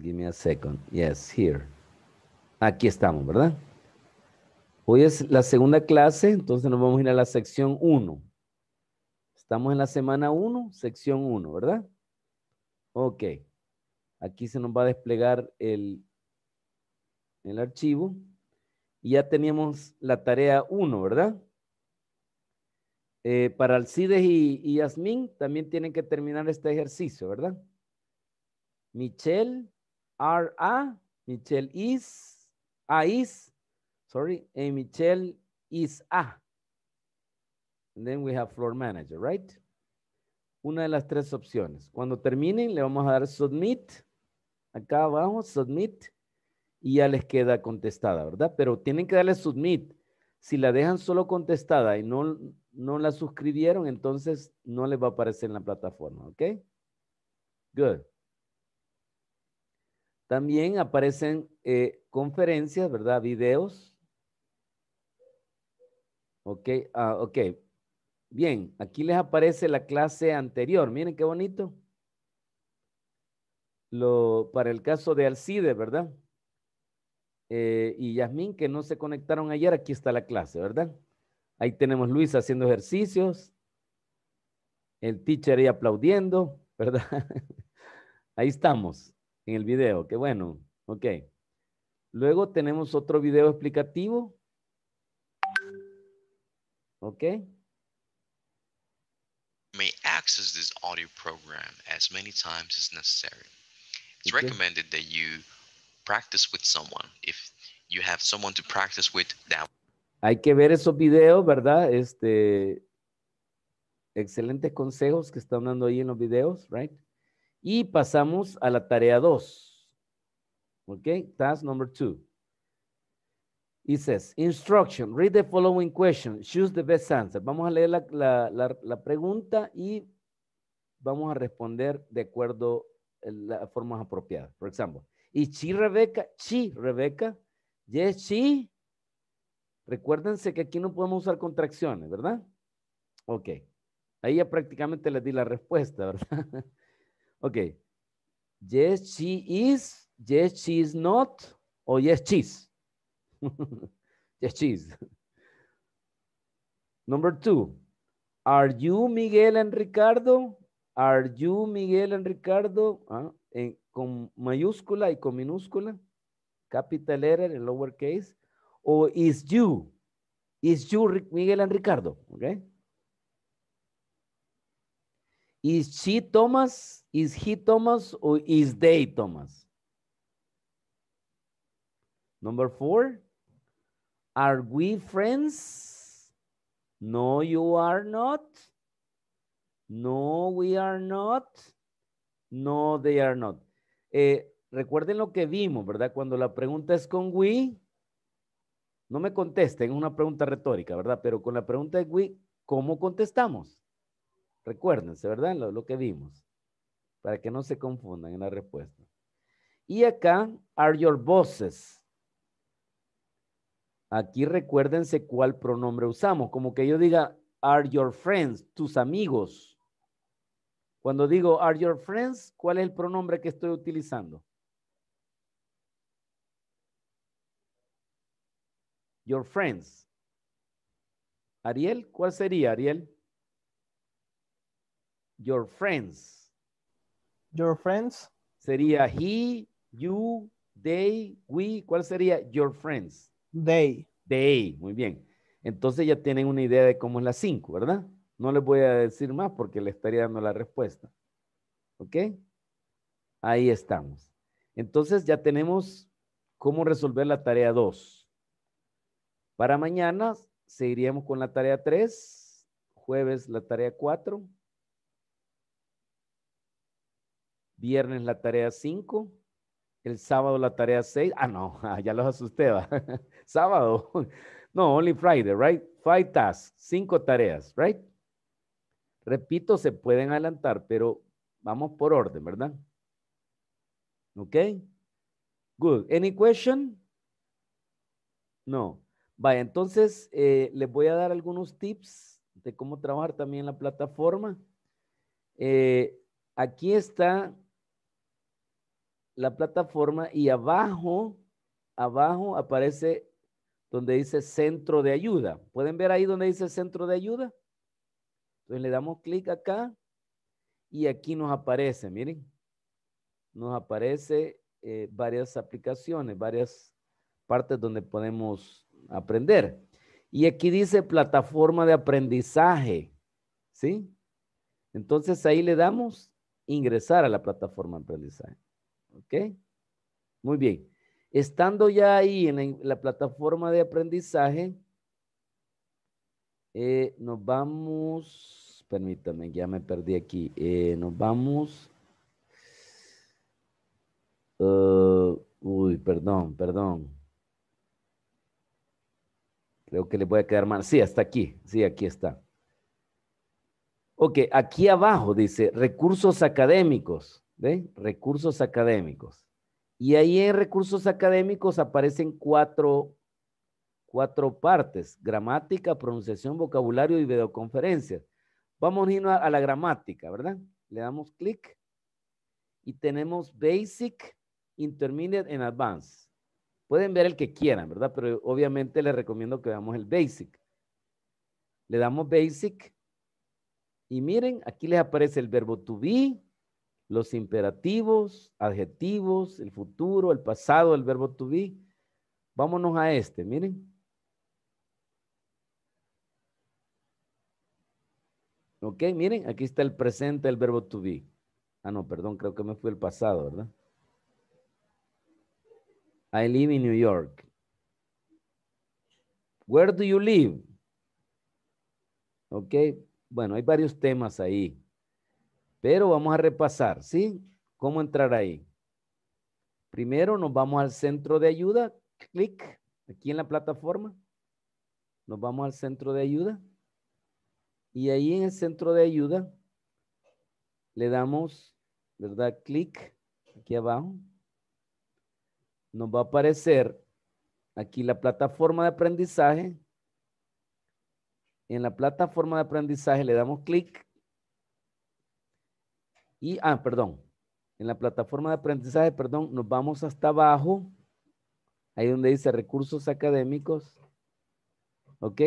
give me a second. Yes, here. Aquí estamos, ¿verdad? Hoy es la segunda clase, entonces nos vamos a ir a la sección 1. Estamos en la semana 1, sección 1, ¿verdad? Ok. Aquí se nos va a desplegar el, el archivo. Y ya teníamos la tarea 1, ¿verdad? Eh, para Alcides y, Yasmin, también tienen que terminar este ejercicio, ¿verdad? Michelle, R, a, Michelle is, a is, sorry, and eh, Michelle is a. then we have floor manager, right? Una de las tres opciones. Cuando terminen, le vamos a dar submit. Acá abajo, submit. Y ya les queda contestada, ¿verdad? Pero tienen que darle submit. Si la dejan solo contestada y no no la suscribieron, entonces no les va a aparecer en la plataforma, ¿ok? Good. También aparecen eh, conferencias, ¿verdad? Videos. Ok, ah, ok. Bien, aquí les aparece la clase anterior. Miren qué bonito. Lo, para el caso de Alcide, ¿verdad? Eh, y Yasmín, que no se conectaron ayer, aquí está la clase, ¿verdad? Ahí tenemos Luis haciendo ejercicios. El teacher ahí aplaudiendo, ¿verdad? Ahí estamos en el video. Qué bueno. Ok. Luego tenemos otro video explicativo. Ok. May access this audio program as many times as necessary. It's recommended that you practice with someone. If you have someone to practice with, that hay que ver esos videos, ¿verdad? Este, excelentes consejos que están dando ahí en los videos, ¿right? Y pasamos a la tarea 2. ¿Ok? Task number 2. It says, instruction, read the following question, choose the best answer. Vamos a leer la, pregunta y vamos a responder de acuerdo a las formas apropiadas. Por ejemplo, ¿y she Rebecca? ¿She Rebecca? Yes, she Recuérdense que aquí no podemos usar contracciones, ¿verdad? Ok. Ahí ya prácticamente les di la respuesta, ¿verdad? ok. Yes, she is. Yes, she is not. O yes, she's. yes, she's. Number two. Are you Miguel and Ricardo? Are you Miguel and Ricardo? Ah, con mayúscula y con minúscula. Capital letter en lowercase o is you. Is you, Miguel and Ricardo, okay? Is she Thomas? Is he Thomas? ¿O is they Thomas? Number four. Are we friends? No, you are not. No, we are not. No, they are not. Eh, recuerden lo que vimos, ¿verdad? Cuando la pregunta es con we, no me contesten, es una pregunta retórica, ¿verdad? Pero con la pregunta de we, ¿cómo contestamos? Recuérdense, ¿verdad? Lo, lo que vimos, para que no se confundan en la respuesta. Y acá, are your bosses. Aquí recuérdense cuál pronombre usamos. Como que yo diga, are your friends, tus amigos. Cuando digo are your friends, ¿cuál es el pronombre que estoy utilizando? your friends. Ariel, ¿cuál sería, Ariel? Your friends. Your friends. Sería he, you, they, we. ¿Cuál sería your friends? They. They, muy bien. Entonces ya tienen una idea de cómo es la 5, ¿verdad? No les voy a decir más porque le estaría dando la respuesta. ¿Ok? Ahí estamos. Entonces ya tenemos cómo resolver la tarea 2. Para mañana seguiríamos con la tarea 3, jueves la tarea 4, viernes la tarea 5, el sábado la tarea 6. Ah, no, ya los asusté. sábado. No, only Friday, right? Five tasks, cinco tareas, right? Repito, se pueden adelantar, pero vamos por orden, ¿verdad? Ok. Good. Any question? No. Vaya, entonces eh, les voy a dar algunos tips de cómo trabajar también la plataforma. Eh, aquí está la plataforma y abajo, abajo aparece donde dice centro de ayuda. ¿Pueden ver ahí donde dice centro de ayuda? Entonces le damos clic acá y aquí nos aparece, miren, nos aparece eh, varias aplicaciones, varias partes donde podemos aprender. Y aquí dice plataforma de aprendizaje, ¿sí? Entonces ahí le damos ingresar a la plataforma de aprendizaje, ¿ok? Muy bien. Estando ya ahí en la, plataforma de aprendizaje, eh, nos vamos, permítame, ya me perdí aquí, eh, nos vamos. Eh, uy, perdón, perdón. Creo que le voy a quedar mal. Sí, hasta aquí. Sí, aquí está. Ok, aquí abajo dice recursos académicos. ¿Ve? Recursos académicos. Y ahí en recursos académicos aparecen cuatro, cuatro partes. Gramática, pronunciación, vocabulario y videoconferencias. Vamos a, a la gramática, ¿verdad? Le damos clic y tenemos Basic, Intermediate and Advanced. Pueden ver el que quieran, ¿verdad? Pero obviamente les recomiendo que veamos el basic. Le damos basic y miren, aquí les aparece el verbo to be, los imperativos, adjetivos, el futuro, el pasado, el verbo to be. Vámonos a este, miren. Ok, miren, aquí está el presente, del verbo to be. Ah, no, perdón, creo que me fue el pasado, ¿verdad? I live in New York. Where do you live? Ok, bueno, hay varios temas ahí. Pero vamos a repasar, ¿sí? ¿Cómo entrar ahí? Primero nos vamos al centro de ayuda. Clic aquí en la plataforma. Nos vamos al centro de ayuda. Y ahí en el centro de ayuda le damos, ¿verdad? Clic aquí abajo nos va a aparecer aquí la plataforma de aprendizaje. En la plataforma de aprendizaje le damos clic. Y, ah, perdón. En la plataforma de aprendizaje, perdón, nos vamos hasta abajo. Ahí donde dice recursos académicos. ¿Ok?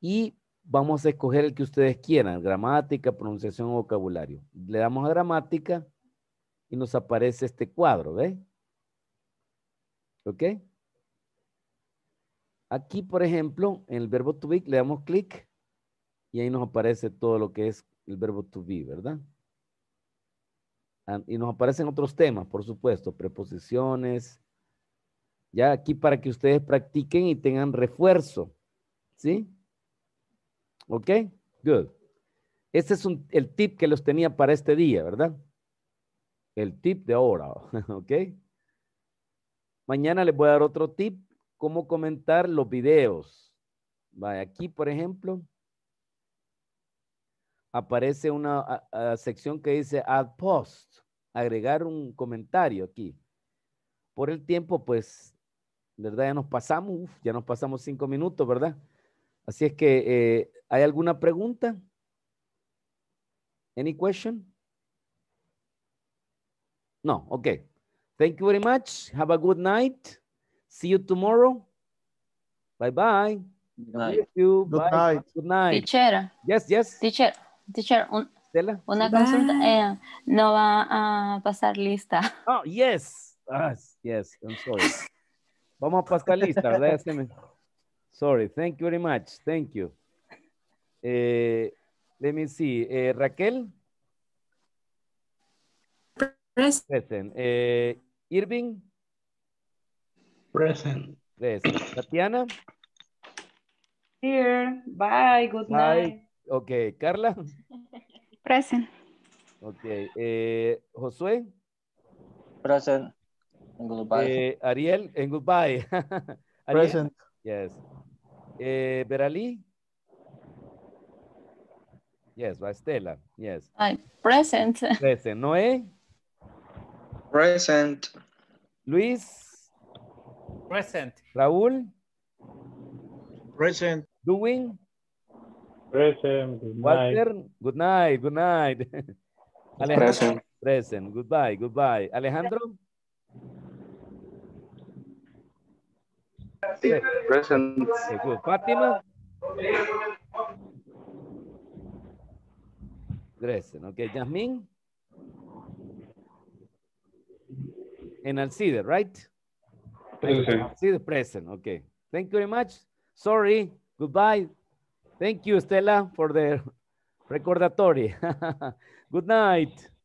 Y vamos a escoger el que ustedes quieran. Gramática, pronunciación o vocabulario. Le damos a gramática y nos aparece este cuadro, ¿ves? ¿Ok? Aquí, por ejemplo, en el verbo to be, le damos clic y ahí nos aparece todo lo que es el verbo to be, ¿verdad? Ah, y nos aparecen otros temas, por supuesto, preposiciones. Ya aquí para que ustedes practiquen y tengan refuerzo. ¿Sí? ¿Ok? Good. Este es el tip que los tenía para este día, ¿verdad? El tip de ahora, ¿ok? Mañana les voy a dar otro tip, cómo comentar los videos. Vaya, aquí, por ejemplo, aparece una sección que dice Add Post, agregar un comentario aquí. Por el tiempo, pues, ¿verdad? Ya nos pasamos, ya nos pasamos cinco minutos, ¿verdad? Así es que, eh, ¿hay alguna pregunta? ¿Any question? No, ok. Thank you very much. Have a good night. See you tomorrow. Bye-bye. night. Good Bye. night. Teacher. Yes, yes. Teacher, teacher, una consulta. Eh, no va a pasar lista. Oh, yes. Ah, yes, I'm sorry. Vamos a pasar lista, ¿verdad? sorry. Thank you very much. Thank you. Eh, let me see. Eh, Raquel. Present. Irving. Present. Tatiana. Here. Bye. Good night. Ok. Carla. Present. Ok. Eh, Josué. Present. Goodbye. Eh, Ariel. En goodbye. Present. Yes. Eh, Berali. Yes, Estela. Yes. present. Present. Noé. Present. Luis. Present. Raúl. Present. Doing. Present. Good Walter. Night. Good night. Good night. Alejandro. Present. Present. Goodbye. Goodbye. Alejandro. Present. Eh, good. Fátima. Present. Okay. Jasmine. and Alcide, right? See Alcide present. Okay. Thank you very much. Sorry. Goodbye. Thank you, Stella, for the recordatory. Good night.